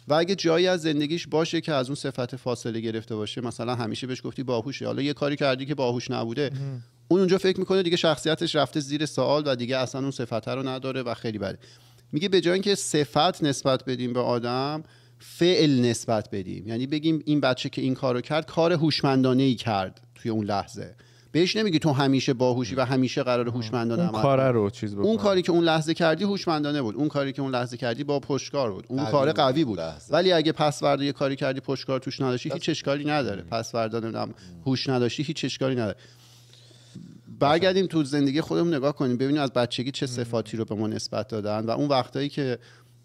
و اگه جایی از زندگیش باشه که از اون صفت فاصله گرفته باشه مثلا همیشه بهش گفتی باهوشه حالا یه کاری کردی که باهوش نبوده اون اونجا فکر میکنه دیگه شخصیتش رفته زیر سوال و دیگه اصلا اون صفت رو نداره و خیلی بده میگه به جای اینکه صفت نسبت بدیم به آدم فعل نسبت بدیم یعنی بگیم این بچه که این کارو کرد کار هوشمندانه ای کرد توی اون لحظه بهش نمیگی تو همیشه باهوشی و همیشه قرار هوشمندانه عمل کار رو چیز اون کاری که اون لحظه کردی هوشمندانه بود اون کاری که اون لحظه کردی با پشکار بود اون کار قوی بود لحظه. ولی اگه پسورد یه کاری کردی پشکار توش نداشتی هیچ اشکالی نداره پسورد هوش نداشتی هیچ اشکالی نداره برگردیم تو زندگی خودمون نگاه کنیم ببینیم از بچگی چه صفاتی رو به ما نسبت دادن و اون وقتایی که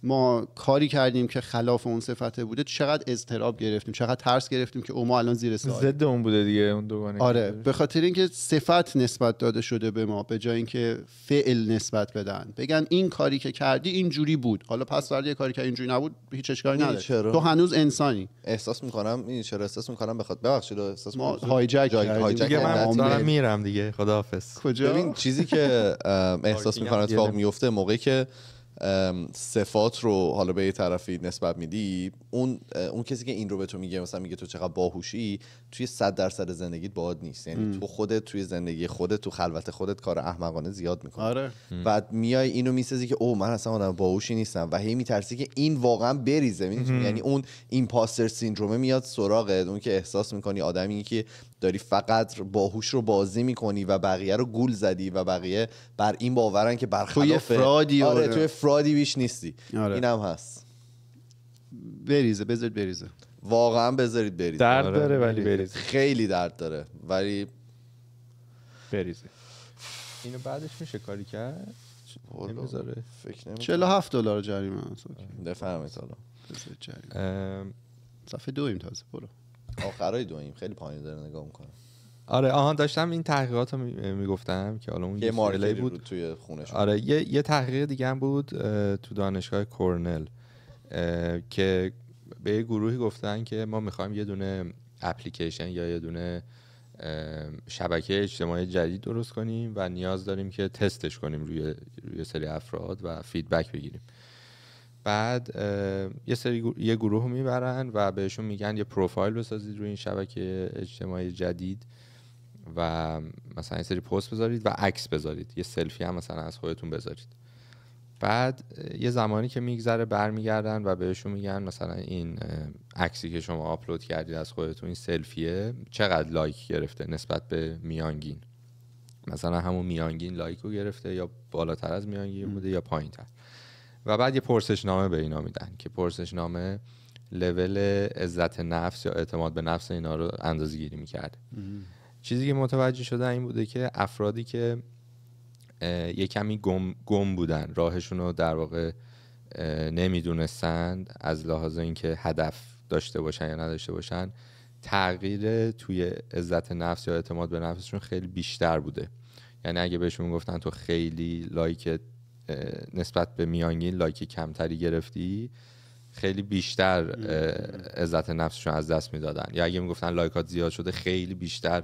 ما کاری کردیم که خلاف اون صفته بوده چقدر اضطراب گرفتیم چقدر ترس گرفتیم که او ما الان زیر سوال ضد اون بوده دیگه اون دوگانه آره به خاطر اینکه صفت نسبت داده شده به ما به جای اینکه فعل نسبت بدن بگن این کاری که کردی اینجوری بود حالا پس فردا کاری که اینجوری نبود هیچ اشکالی نداره تو هنوز انسانی احساس میکنم این چرا احساس میکنم بخاطر ببخشید احساس ما هایجک من دارم میرم دیگه خداحافظ کجا ببین چیزی که احساس میکنم اتفاق میفته موقعی که صفات رو حالا به یه طرفی نسبت میدی اون اون کسی که این رو به تو میگه مثلا میگه تو چقدر باهوشی توی صد درصد زندگیت باد نیست یعنی تو خودت توی زندگی خودت تو خلوت خودت کار احمقانه زیاد میکنی آره. بعد میای اینو میسازی که او من اصلا آدم باهوشی نیستم و هی میترسی که این واقعا بریزه یعنی اون ایمپاستر سیندرومه میاد سراغت اون که احساس میکنی آدمی که داری فقط باهوش رو بازی میکنی و بقیه رو گول زدی و بقیه بر این باورن که بر توی فرادی آره, آره. توی فرادی بیش نیستی آره. اینم هست بریزه بذارید بریزه واقعا بذارید بریزه درد آره. داره ولی بریزه خیلی درد داره ولی بریزه اینو بعدش میشه کاری کرد نمیذاره فکر نمیکنم 47 دلار جریمه است بفهمید حالا صفحه دویم تازه برو آخرای دویم خیلی پایین داره نگاه میکنم آره آها داشتم این تحقیقات رو میگفتم که حالا اون یه مارکلی بود توی خونش آره یه, یه تحقیق دیگه هم بود تو دانشگاه کرنل که به یه گروهی گفتن که ما میخوایم یه دونه اپلیکیشن یا یه دونه شبکه اجتماعی جدید درست کنیم و نیاز داریم که تستش کنیم روی, روی سری افراد و فیدبک بگیریم بعد یه سری گروه، یه گروه میبرن و بهشون میگن یه پروفایل بسازید روی این شبکه اجتماعی جدید و مثلا یه سری پست بذارید و عکس بذارید یه سلفی هم مثلا از خودتون بذارید بعد یه زمانی که میگذره برمیگردن و بهشون میگن مثلا این عکسی که شما آپلود کردید از خودتون این سلفیه چقدر لایک گرفته نسبت به میانگین مثلا همون میانگین لایک رو گرفته یا بالاتر از میانگین بوده یا پایینتر؟ و بعد یه پرسشنامه به اینا میدن که پرسشنامه لول عزت نفس یا اعتماد به نفس اینا رو اندازه گیری چیزی که متوجه شدن این بوده که افرادی که یه کمی گم, گم بودن راهشون رو در واقع نمیدونستند از لحاظ اینکه هدف داشته باشن یا نداشته باشن تغییر توی عزت نفس یا اعتماد به نفسشون خیلی بیشتر بوده یعنی اگه بهشون گفتن تو خیلی لایکت نسبت به میانگین لایک کمتری گرفتی خیلی بیشتر عزت نفسشون از دست میدادن یا اگه میگفتن لایکات زیاد شده خیلی بیشتر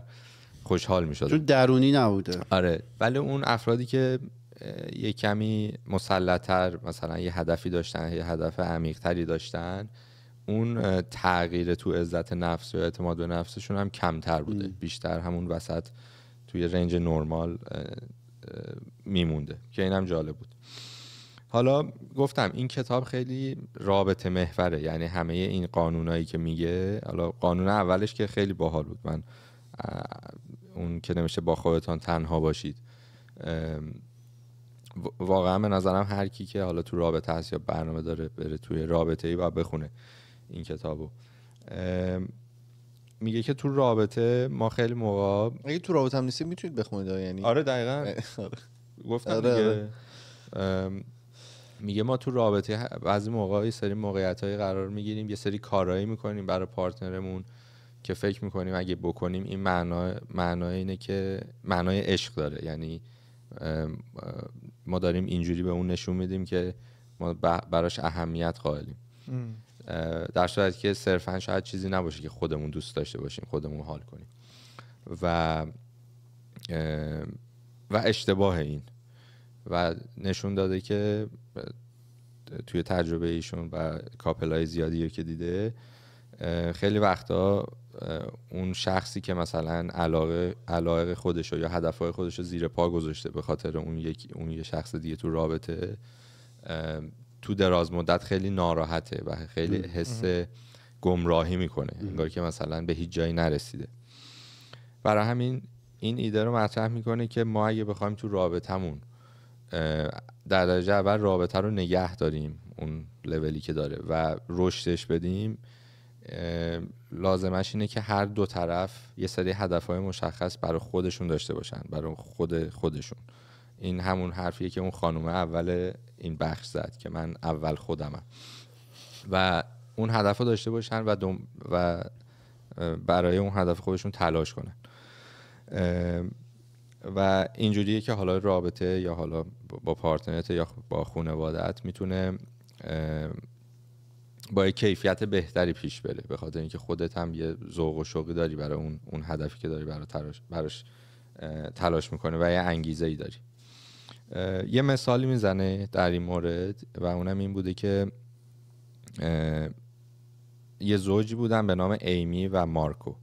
خوشحال میشدن چون درونی نبوده آره ولی اون افرادی که یه کمی مسلطتر مثلا یه هدفی داشتن یه هدف عمیقتری داشتن اون تغییر تو عزت نفس و اعتماد به نفسشون هم کمتر بوده بیشتر همون وسط توی رنج نرمال میمونده که اینم جالب بود حالا گفتم این کتاب خیلی رابطه محوره یعنی همه این قانونایی که میگه حالا قانون اولش که خیلی باحال بود من اون که نمیشه با خودتان تنها باشید واقعا به نظرم هر کی که حالا تو رابطه هست یا برنامه داره بره توی رابطه ای و بخونه این کتابو میگه که تو رابطه ما خیلی موقع اگه تو رابطه هم نیستی میتونید بخونید یعنی آره دقیقا آره. گفتم آره، دیگه آره. میگه ما تو رابطه بعضی موقع یه سری موقعیت های قرار میگیریم یه سری کارهایی میکنیم برای پارتنرمون که فکر میکنیم اگه بکنیم این معنا معنای اینه که معنای عشق داره یعنی ما داریم اینجوری به اون نشون میدیم که ما براش اهمیت قائلیم در صورتی که صرفا شاید چیزی نباشه که خودمون دوست داشته باشیم خودمون حال کنیم و و اشتباه این و نشون داده که توی تجربه ایشون و های زیادی که دیده خیلی وقتا اون شخصی که مثلا علاقه علاقه خودشو یا هدفهای رو زیر پا گذاشته به خاطر اون یک اون یه شخص دیگه تو رابطه تو دراز مدت خیلی ناراحته و خیلی حس گمراهی میکنه انگار که مثلا به هیچ جایی نرسیده برای همین این ایده رو مطرح میکنه که ما اگه بخوایم تو رابطمون در درجه اول رابطه رو نگه داریم اون لولی که داره و رشدش بدیم لازمش اینه که هر دو طرف یه سری های مشخص برای خودشون داشته باشن برای خود خودشون این همون حرفیه که اون خانم اول این بخش زد که من اول خودمم و اون هدف رو داشته باشن و, و برای اون هدف خودشون تلاش کنن و اینجوریه که حالا رابطه یا حالا با پارتنرت یا با خانوادت میتونه با یک کیفیت بهتری پیش بره به خاطر اینکه خودت هم یه ذوق و شوقی داری برای اون اون هدفی که داری برای تلاش براش تلاش میکنه و یه انگیزه ای داری یه مثالی میزنه در این مورد و اونم این بوده که یه زوجی بودن به نام ایمی و مارکو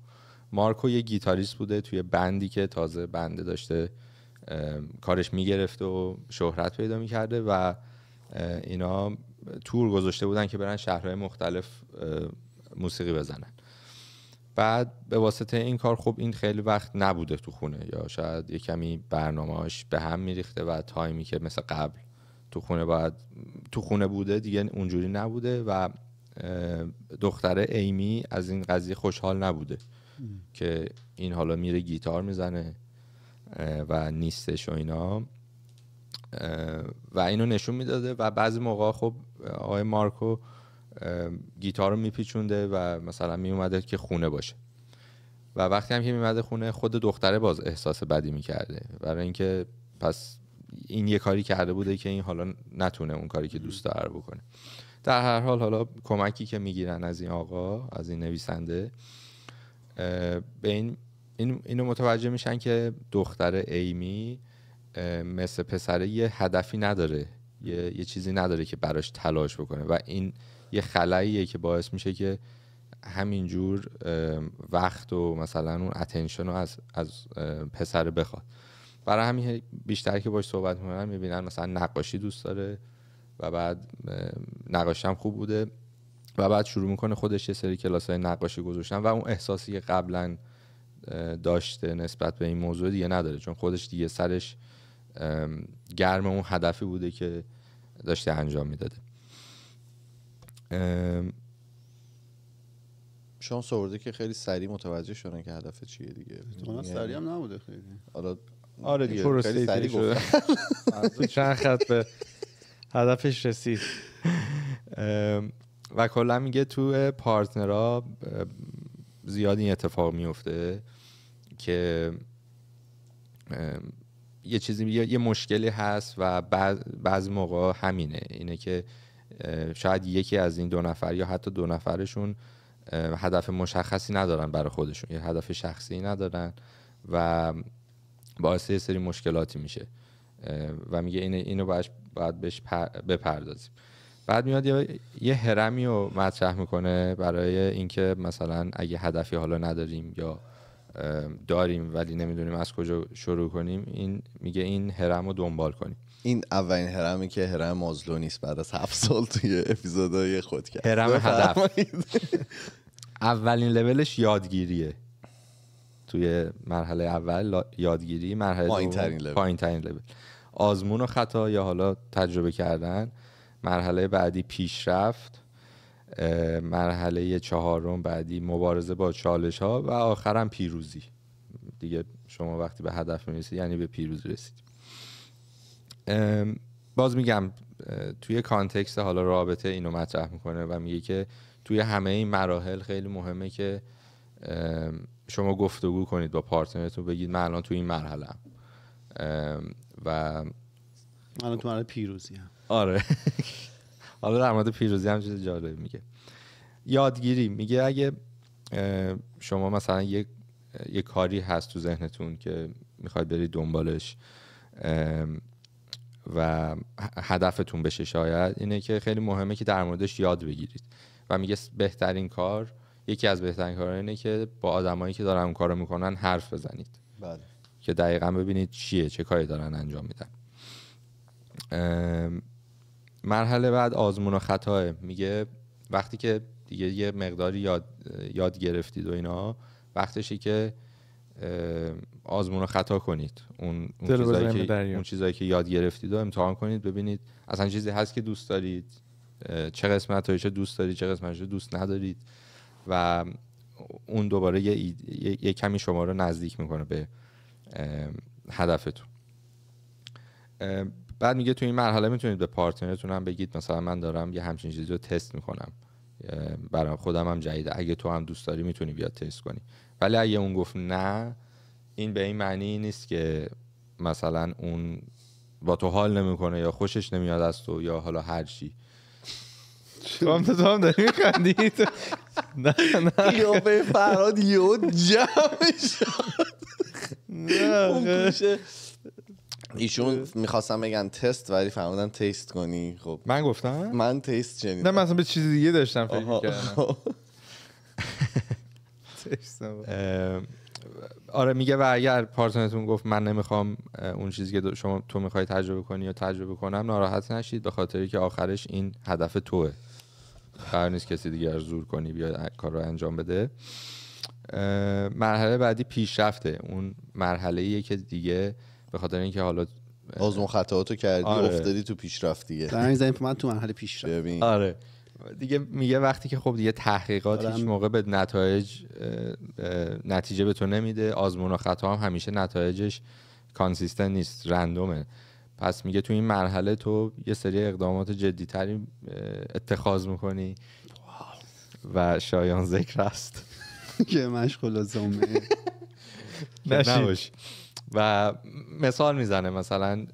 مارکو یه گیتاریست بوده توی بندی که تازه بنده داشته کارش میگرفته و شهرت پیدا میکرده و اینا تور گذاشته بودن که برن شهرهای مختلف موسیقی بزنن بعد به واسطه این کار خب این خیلی وقت نبوده تو خونه یا شاید یه کمی برنامهاش به هم میریخته و تایمی که مثل قبل تو خونه باید تو خونه بوده دیگه اونجوری نبوده و دختره ایمی از این قضیه خوشحال نبوده که این حالا میره گیتار میزنه و نیستش و اینا و اینو نشون میداده و بعضی موقع خب آقای مارکو گیتار رو میپیچونده و مثلا میومده که خونه باشه و وقتی هم که میومده خونه خود دختره باز احساس بدی میکرده برای اینکه پس این یه کاری کرده بوده که این حالا نتونه اون کاری که دوست داره بکنه در هر حال حالا کمکی که میگیرن از این آقا از این نویسنده به این اینو متوجه میشن که دختر ایمی مثل پسره یه هدفی نداره یه،, یه چیزی نداره که براش تلاش بکنه و این یه خلاییه که باعث میشه که همینجور وقت و مثلا اون اتنشن رو از, از پسر بخواد برای همین بیشتر که باش صحبت میکنن میبینن مثلا نقاشی دوست داره و بعد هم خوب بوده و بعد شروع میکنه خودش یه سری کلاس های نقاشی گذاشتن و اون احساسی که قبلا داشته نسبت به این موضوع دیگه نداره چون خودش دیگه سرش گرم اون هدفی بوده که داشته انجام میداده شانس سورده که خیلی سریع متوجه شدن که هدف چیه دیگه احتمالاً یعنی سریع هم نبوده خیلی آره. آره دیگه خیلی سریع گفت چند خط به هدفش رسید و کلا میگه تو پارتنرها زیاد این اتفاق میفته که یه چیزی یه مشکلی هست و بعض بعضی موقع همینه اینه که شاید یکی از این دو نفر یا حتی دو نفرشون هدف مشخصی ندارن برای خودشون یه هدف شخصی ندارن و باعث یه سری مشکلاتی میشه و میگه این اینو باید, باید بهش بپردازیم بعد میاد یه, هرمی رو مطرح میکنه برای اینکه مثلا اگه هدفی حالا نداریم یا داریم ولی نمیدونیم از کجا شروع کنیم این میگه این هرم رو دنبال کنیم این اولین هرمی که هرم مازلو نیست بعد از هفت سال توی اپیزودهای خود کرد هرم هدف اولین لولش یادگیریه توی مرحله اول یادگیری مرحله پایین ترین لول آزمون و خطا یا حالا تجربه کردن مرحله بعدی پیشرفت مرحله چهارم بعدی مبارزه با چالش ها و آخرم پیروزی دیگه شما وقتی به هدف میرسید یعنی به پیروزی رسید باز میگم توی کانتکست حالا رابطه اینو مطرح میکنه و میگه که توی همه این مراحل خیلی مهمه که شما گفتگو کنید با پارتنرتون بگید من الان توی این مرحله هم. و الان تو مرحله پیروزی هم. آره حالا در پیروزی هم چیز جالب میگه یادگیری میگه اگه شما مثلا یه کاری هست تو ذهنتون که میخواید برید دنبالش و هدفتون بشه شاید اینه که خیلی مهمه که در موردش یاد بگیرید و میگه بهترین کار یکی از بهترین کارها اینه که با آدمایی که دارن اون کارو میکنن حرف بزنید بله. که دقیقا ببینید چیه چه کاری دارن انجام میدن مرحله بعد آزمون و خطا میگه وقتی که دیگه یه مقداری یاد, یاد گرفتید و اینا وقتشی که آزمون رو خطا کنید اون اون چیزایی که اون که یاد گرفتید و امتحان کنید ببینید اصلا چیزی هست که دوست دارید چه قسمت هایش دوست دارید چه رو دوست ندارید و اون دوباره یه, کمی شما رو نزدیک میکنه به هدفتون بعد میگه تو این مرحله میتونید به پارتنرتون هم بگید مثلا من دارم یه همچین چیزی رو تست میکنم برای خودم هم جدیده اگه تو هم دوست داری میتونی بیاد تست کنی ولی اگه اون گفت نه این به این معنی نیست که مثلا اون با تو حال نمیکنه یا خوشش نمیاد از تو یا حالا هر چی تو هم تو هم داری میخندی نه نه قیافه فراد یهو جمع شد ایشون میخواستم بگن تست ولی فهمیدن تست کنی خب من گفتم من تست شنیدم نه من به چیز دیگه داشتم فکر کردم. آره میگه و اگر پارتنرتون گفت من نمیخوام اون چیزی که شما تو میخوای تجربه کنی یا تجربه کنم ناراحت نشید به خاطر که آخرش این هدف توه قرار نیست کسی دیگر زور کنی بیا کار رو انجام بده مرحله بعدی پیشرفته اون مرحله ایه که دیگه به خاطر اینکه حالا آزمون تو کردی آره. افتادی تو پیشرفت دیگه من تو مرحله پیشرفت آره دیگه میگه وقتی که خب دیگه تحقیقات هیچ موقع به نتایج نتیجه به تو نمیده آزمون و خطا هم همیشه نتایجش کانسیستن نیست رندومه پس میگه تو این مرحله تو یه سری اقدامات جدیتری اتخاذ میکنی و شایان ذکر است که مشغول زومه و مثال میزنه مثلا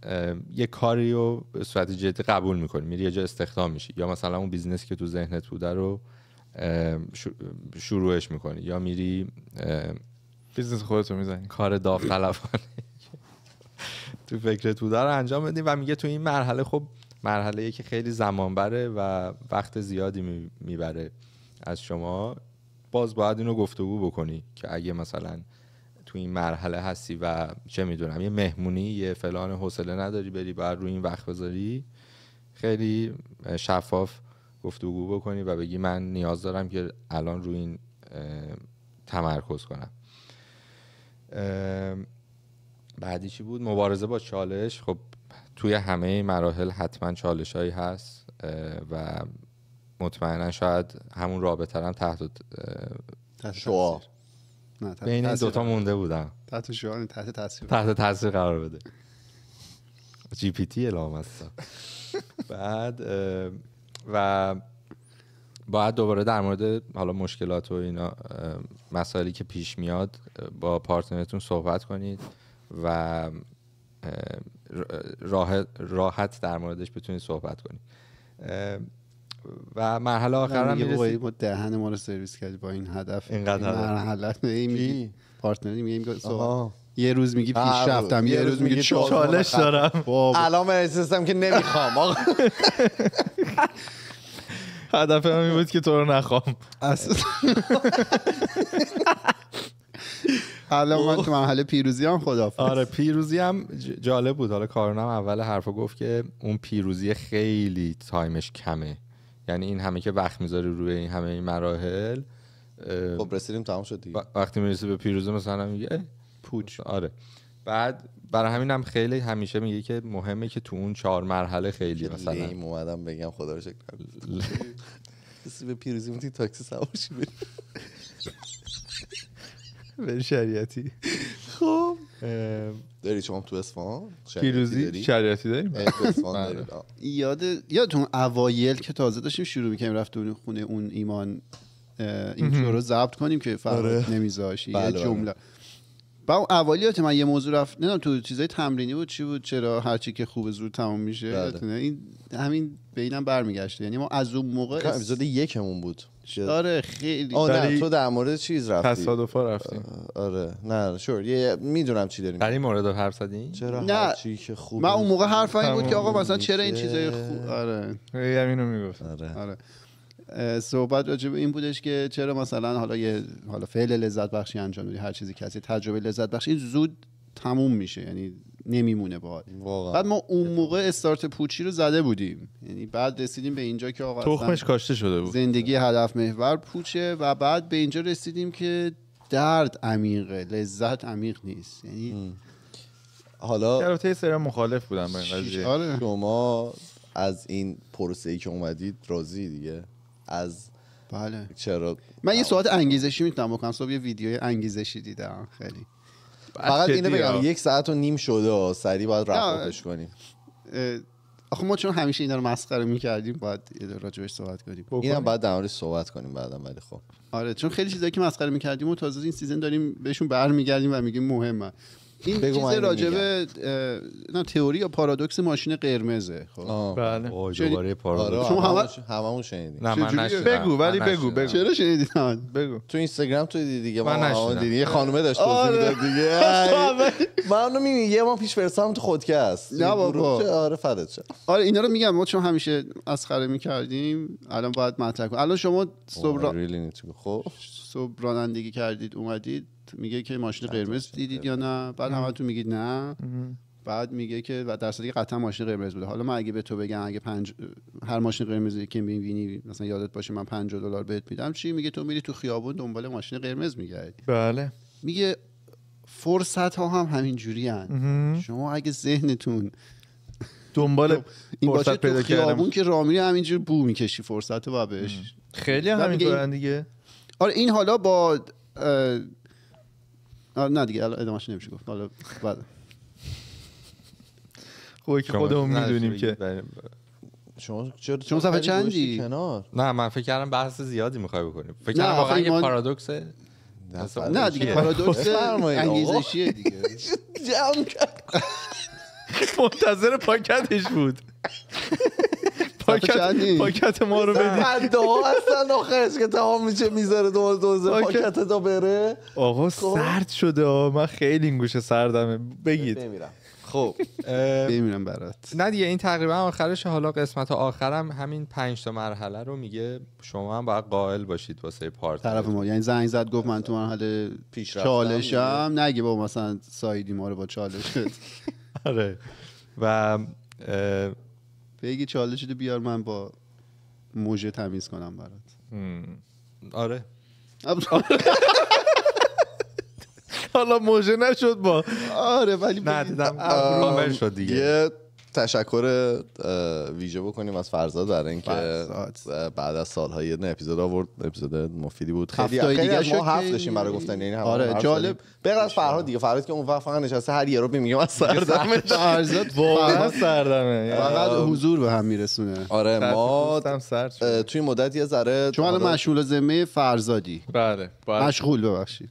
یه کاری رو به صورت جدی قبول میکنی میری یه جا استخدام میشی یا مثلا اون بیزنس که تو ذهنت بوده رو شروعش میکنی یا میری بیزنس خودت رو میزنی کار داوطلبانه تو فکر بوده رو انجام بدی و میگه تو این مرحله خب مرحله که خیلی زمان بره و وقت زیادی میبره از شما باز باید اینو گفتگو بکنی که اگه مثلا تو این مرحله هستی و چه میدونم یه مهمونی یه فلان حوصله نداری بری بعد روی این وقت بذاری خیلی شفاف گفتگو بکنی و بگی من نیاز دارم که الان روی این تمرکز کنم بعدی چی بود مبارزه با چالش خب توی همه مراحل حتما چالش هایی هست و مطمئنا شاید همون رابطه هم تحت شعار نه بین این دوتا مونده بودم تحت تحت تاثیر تحت تاثیر قرار بده جی پی تی بعد و باید دوباره در مورد حالا مشکلات و اینا مسائلی که پیش میاد با پارتنرتون صحبت کنید و راحت در موردش بتونید صحبت کنید و مرحله آخر هم میگه ما دهن ما رو سرویس کردی با این هدف اینقدر این مرحله این میگی پارتنری میگه یه روز میگی پیش رفتم یه روز میگی چالش دارم الان من احساسم که نمیخوام آقا هدف بود که تو رو نخوام حالا من تو مرحله پیروزی هم آره پیروزی هم جالب بود حالا کارونم اول حرفو گفت که اون پیروزی خیلی تایمش کمه یعنی این همه که وقت میذاری روی این همه این مراحل خب رسیدیم تمام شد دیگه وقتی میرسی به پیروزه مثلا میگه پوچ آره بعد برای همین هم خیلی همیشه میگه که مهمه که تو اون چهار مرحله خیلی مثلا این اومدم بگم خدا رو شکر کنم به پیروزی میتونی تاکسی سوار شی به شریعتی خب داری شما تو اصفهان پیروزی شریعتی داریم بله. یاد یادتون اوایل که تازه داشتیم شروع میکنیم رفتون خونه اون ایمان این رو ضبط کنیم که فرق آره. نمیذاشی یه بله، بله. جمله با اون اولیات من یه موضوع رفت نه تو چیزای تمرینی بود چی بود چرا هرچی که خوب زود تمام میشه بله. این همین به اینم یعنی ما از اون موقع خب، اپیزود یکمون بود آره خیلی آره تو در مورد چیز رفتی تصادفا رفتیم آره نه شور یه میدونم چی داریم در این مورد حرف زدی چرا نه چی که خوب من اون موقع حرف این بود که آقا مثلا چرا این چیزای خوب آره همینو میگفت آره, آره. صحبت راجع به این بودش که چرا مثلا حالا یه حالا فعل لذت بخشی انجام بدی هر چیزی کسی تجربه لذت بخشی زود تموم میشه یعنی نمیمونه با بعد ما اون موقع استارت پوچی رو زده بودیم یعنی بعد رسیدیم به اینجا که آقا تخمش کاشته شده بود زندگی هدف محور پوچه و بعد به اینجا رسیدیم که درد عمیقه لذت عمیق نیست یعنی حالا البته مخالف بودم با این قضیه آره. شما از این پروسه که اومدید راضی دیگه از بله چرا من یه ساعت انگیزشی میتونم بکنم صبح یه ویدیو انگیزشی دیدم خیلی فقط اینو بگم یک ساعت و نیم شده سری باید رفتش کنیم آخه ما چون همیشه این رو مسخره میکردیم باید راجبش صحبت کنیم اینا بعد در صحبت کنیم بعدا ولی خب آره چون خیلی چیزایی که مسخره میکردیم و تازه این سیزن داریم بهشون برمیگردیم و میگیم مهمه این چیز راجبه نه تئوری یا پارادوکس ماشین قرمزه خب بله دوباره پارادوکس آره، شما هممون شنیدین نه من بگو ولی بگو بگو چرا شنیدید بگو تو اینستاگرام تو دیدی دیگه من دیدی یه خانومه داشت توضیح آره. دیگه من میبینی یه ما پیش فرستم تو خودکست نه بابا آره فدات شد آره اینا رو میگم ما چون همیشه اسخره میکردیم الان باید مطرح کنیم الان شما oh, صبح خب صبح رانندگی کردید اومدید میگه که ماشین قرمز دیدید یا نه بعد همتون میگید نه بعد میگه که و در صورتی قطعا ماشین قرمز بوده حالا من اگه به تو بگم اگه پنج هر ماشین قرمزی که میبینی مثلا یادت باشه من 50 دلار بهت میدم چی میگه تو میری تو خیابون دنبال ماشین قرمز میگردی بله میگه فرصت ها هم همین جوری هن. شما اگه ذهنتون دنبال خب، این باشه تو خیابون که رامیری همینجور بو میکشی فرصت و بهش خیلی همینطورن دیگه آره این حالا با آره، نه دیگه ادامهش نمیشه گفت حالا بعد خب، خوبه که خودمون میدونیم که شما چرا شما صفحه چندی نه من فکر کردم بحث زیادی میخوای بکنیم فکر کردم واقعا یه پارادوکس نه دیگه پارادوکس انگیزشیه دیگه جمع کرد منتظر پاکتش بود پاکت یعنی؟ پاکت ما رو بدی ها اصلا آخرش که تمام میشه میذاره دو دو پاکت تا بره آقا خب. سرد شده من خیلی این گوشه سردمه بگید خب بمیرم برات نه دیگه این تقریبا آخرش حالا قسمت آخرم همین پنج تا مرحله رو میگه شما هم باید قائل باشید واسه پارت طرف ما یعنی زنگ زد گفت من تو مرحله چالشم نگه با مثلا سایدی ما رو با چالش آره و بگی چالش رو بیار من با موژه تمیز کنم برات آره حالا موژه نشد با آره ولی نه دیدم شد دیگه تشکر ویژه بکنیم از فرزاد برای اینکه بعد از سالها یه اپیزود آورد اپیزود مفیدی بود خیلی هفته دیگه از ما هفت داشتیم برای گفتن یعنی هم آره جالب بغیر از فرهاد دیگه فرهاد که اون وقت فقط نشسته هر یه رو میگم از سردمه فرزاد واقعا سردمه فقط حضور به هم میرسونه آره ما توی مدت یه ذره چون الان مشغول ذمه فرزادی بله, بله. مشغول ببخشید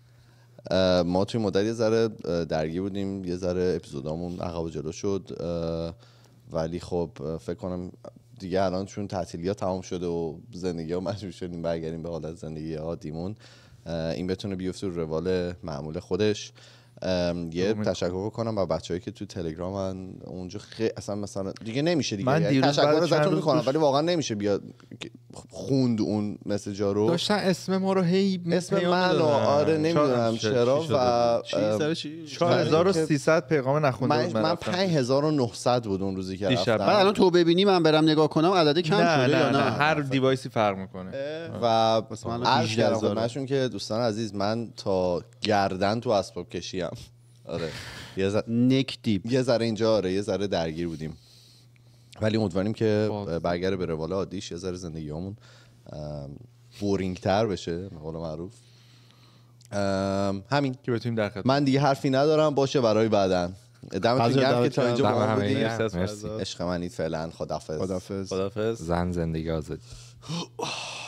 ما توی مدت یه ذره درگیر بودیم یه ذره اپیزودامون عقب جلو شد ولی خب فکر کنم دیگه الان چون تعطیلی ها تمام شده و زندگی ها مجبور شدیم برگردیم به حالت زندگی ها دیمون این بتونه بیفته رو روال معمول خودش یه تشکر کنم با بچه‌ای که تو تلگرام من اونجا خی... اصلا مثلا دیگه نمیشه دیگه من یعنی تشکر ازتون میکنم ولی واقعا نمیشه بیاد خب خوند اون مسیجا رو داشتن اسم ما رو هی اسم منو آره نمیدونم چرا و 4300 پیغام نخونده من, من 5900 بود اون روزی که رفتم بعد الان تو ببینی من برم نگاه کنم عدد کم شده یا نه هر دیوایسی فرق میکنه و مثلا عرض که دوستان عزیز من تا گردن تو اسباب کشی آره یه ز... نک دیپ یه ذره اینجا آره یه ذره درگیر بودیم ولی امیدواریم که برگره به روال عادیش یه ذره زندگیامون بورینگ تر بشه به قول معروف همین که بتونیم در خدمت من دیگه حرفی ندارم باشه برای بعدن دمتون گرم که تا اینجا با من بودی عشق منید فعلا خدافظ خدافظ خدافظ زن زندگی آزادی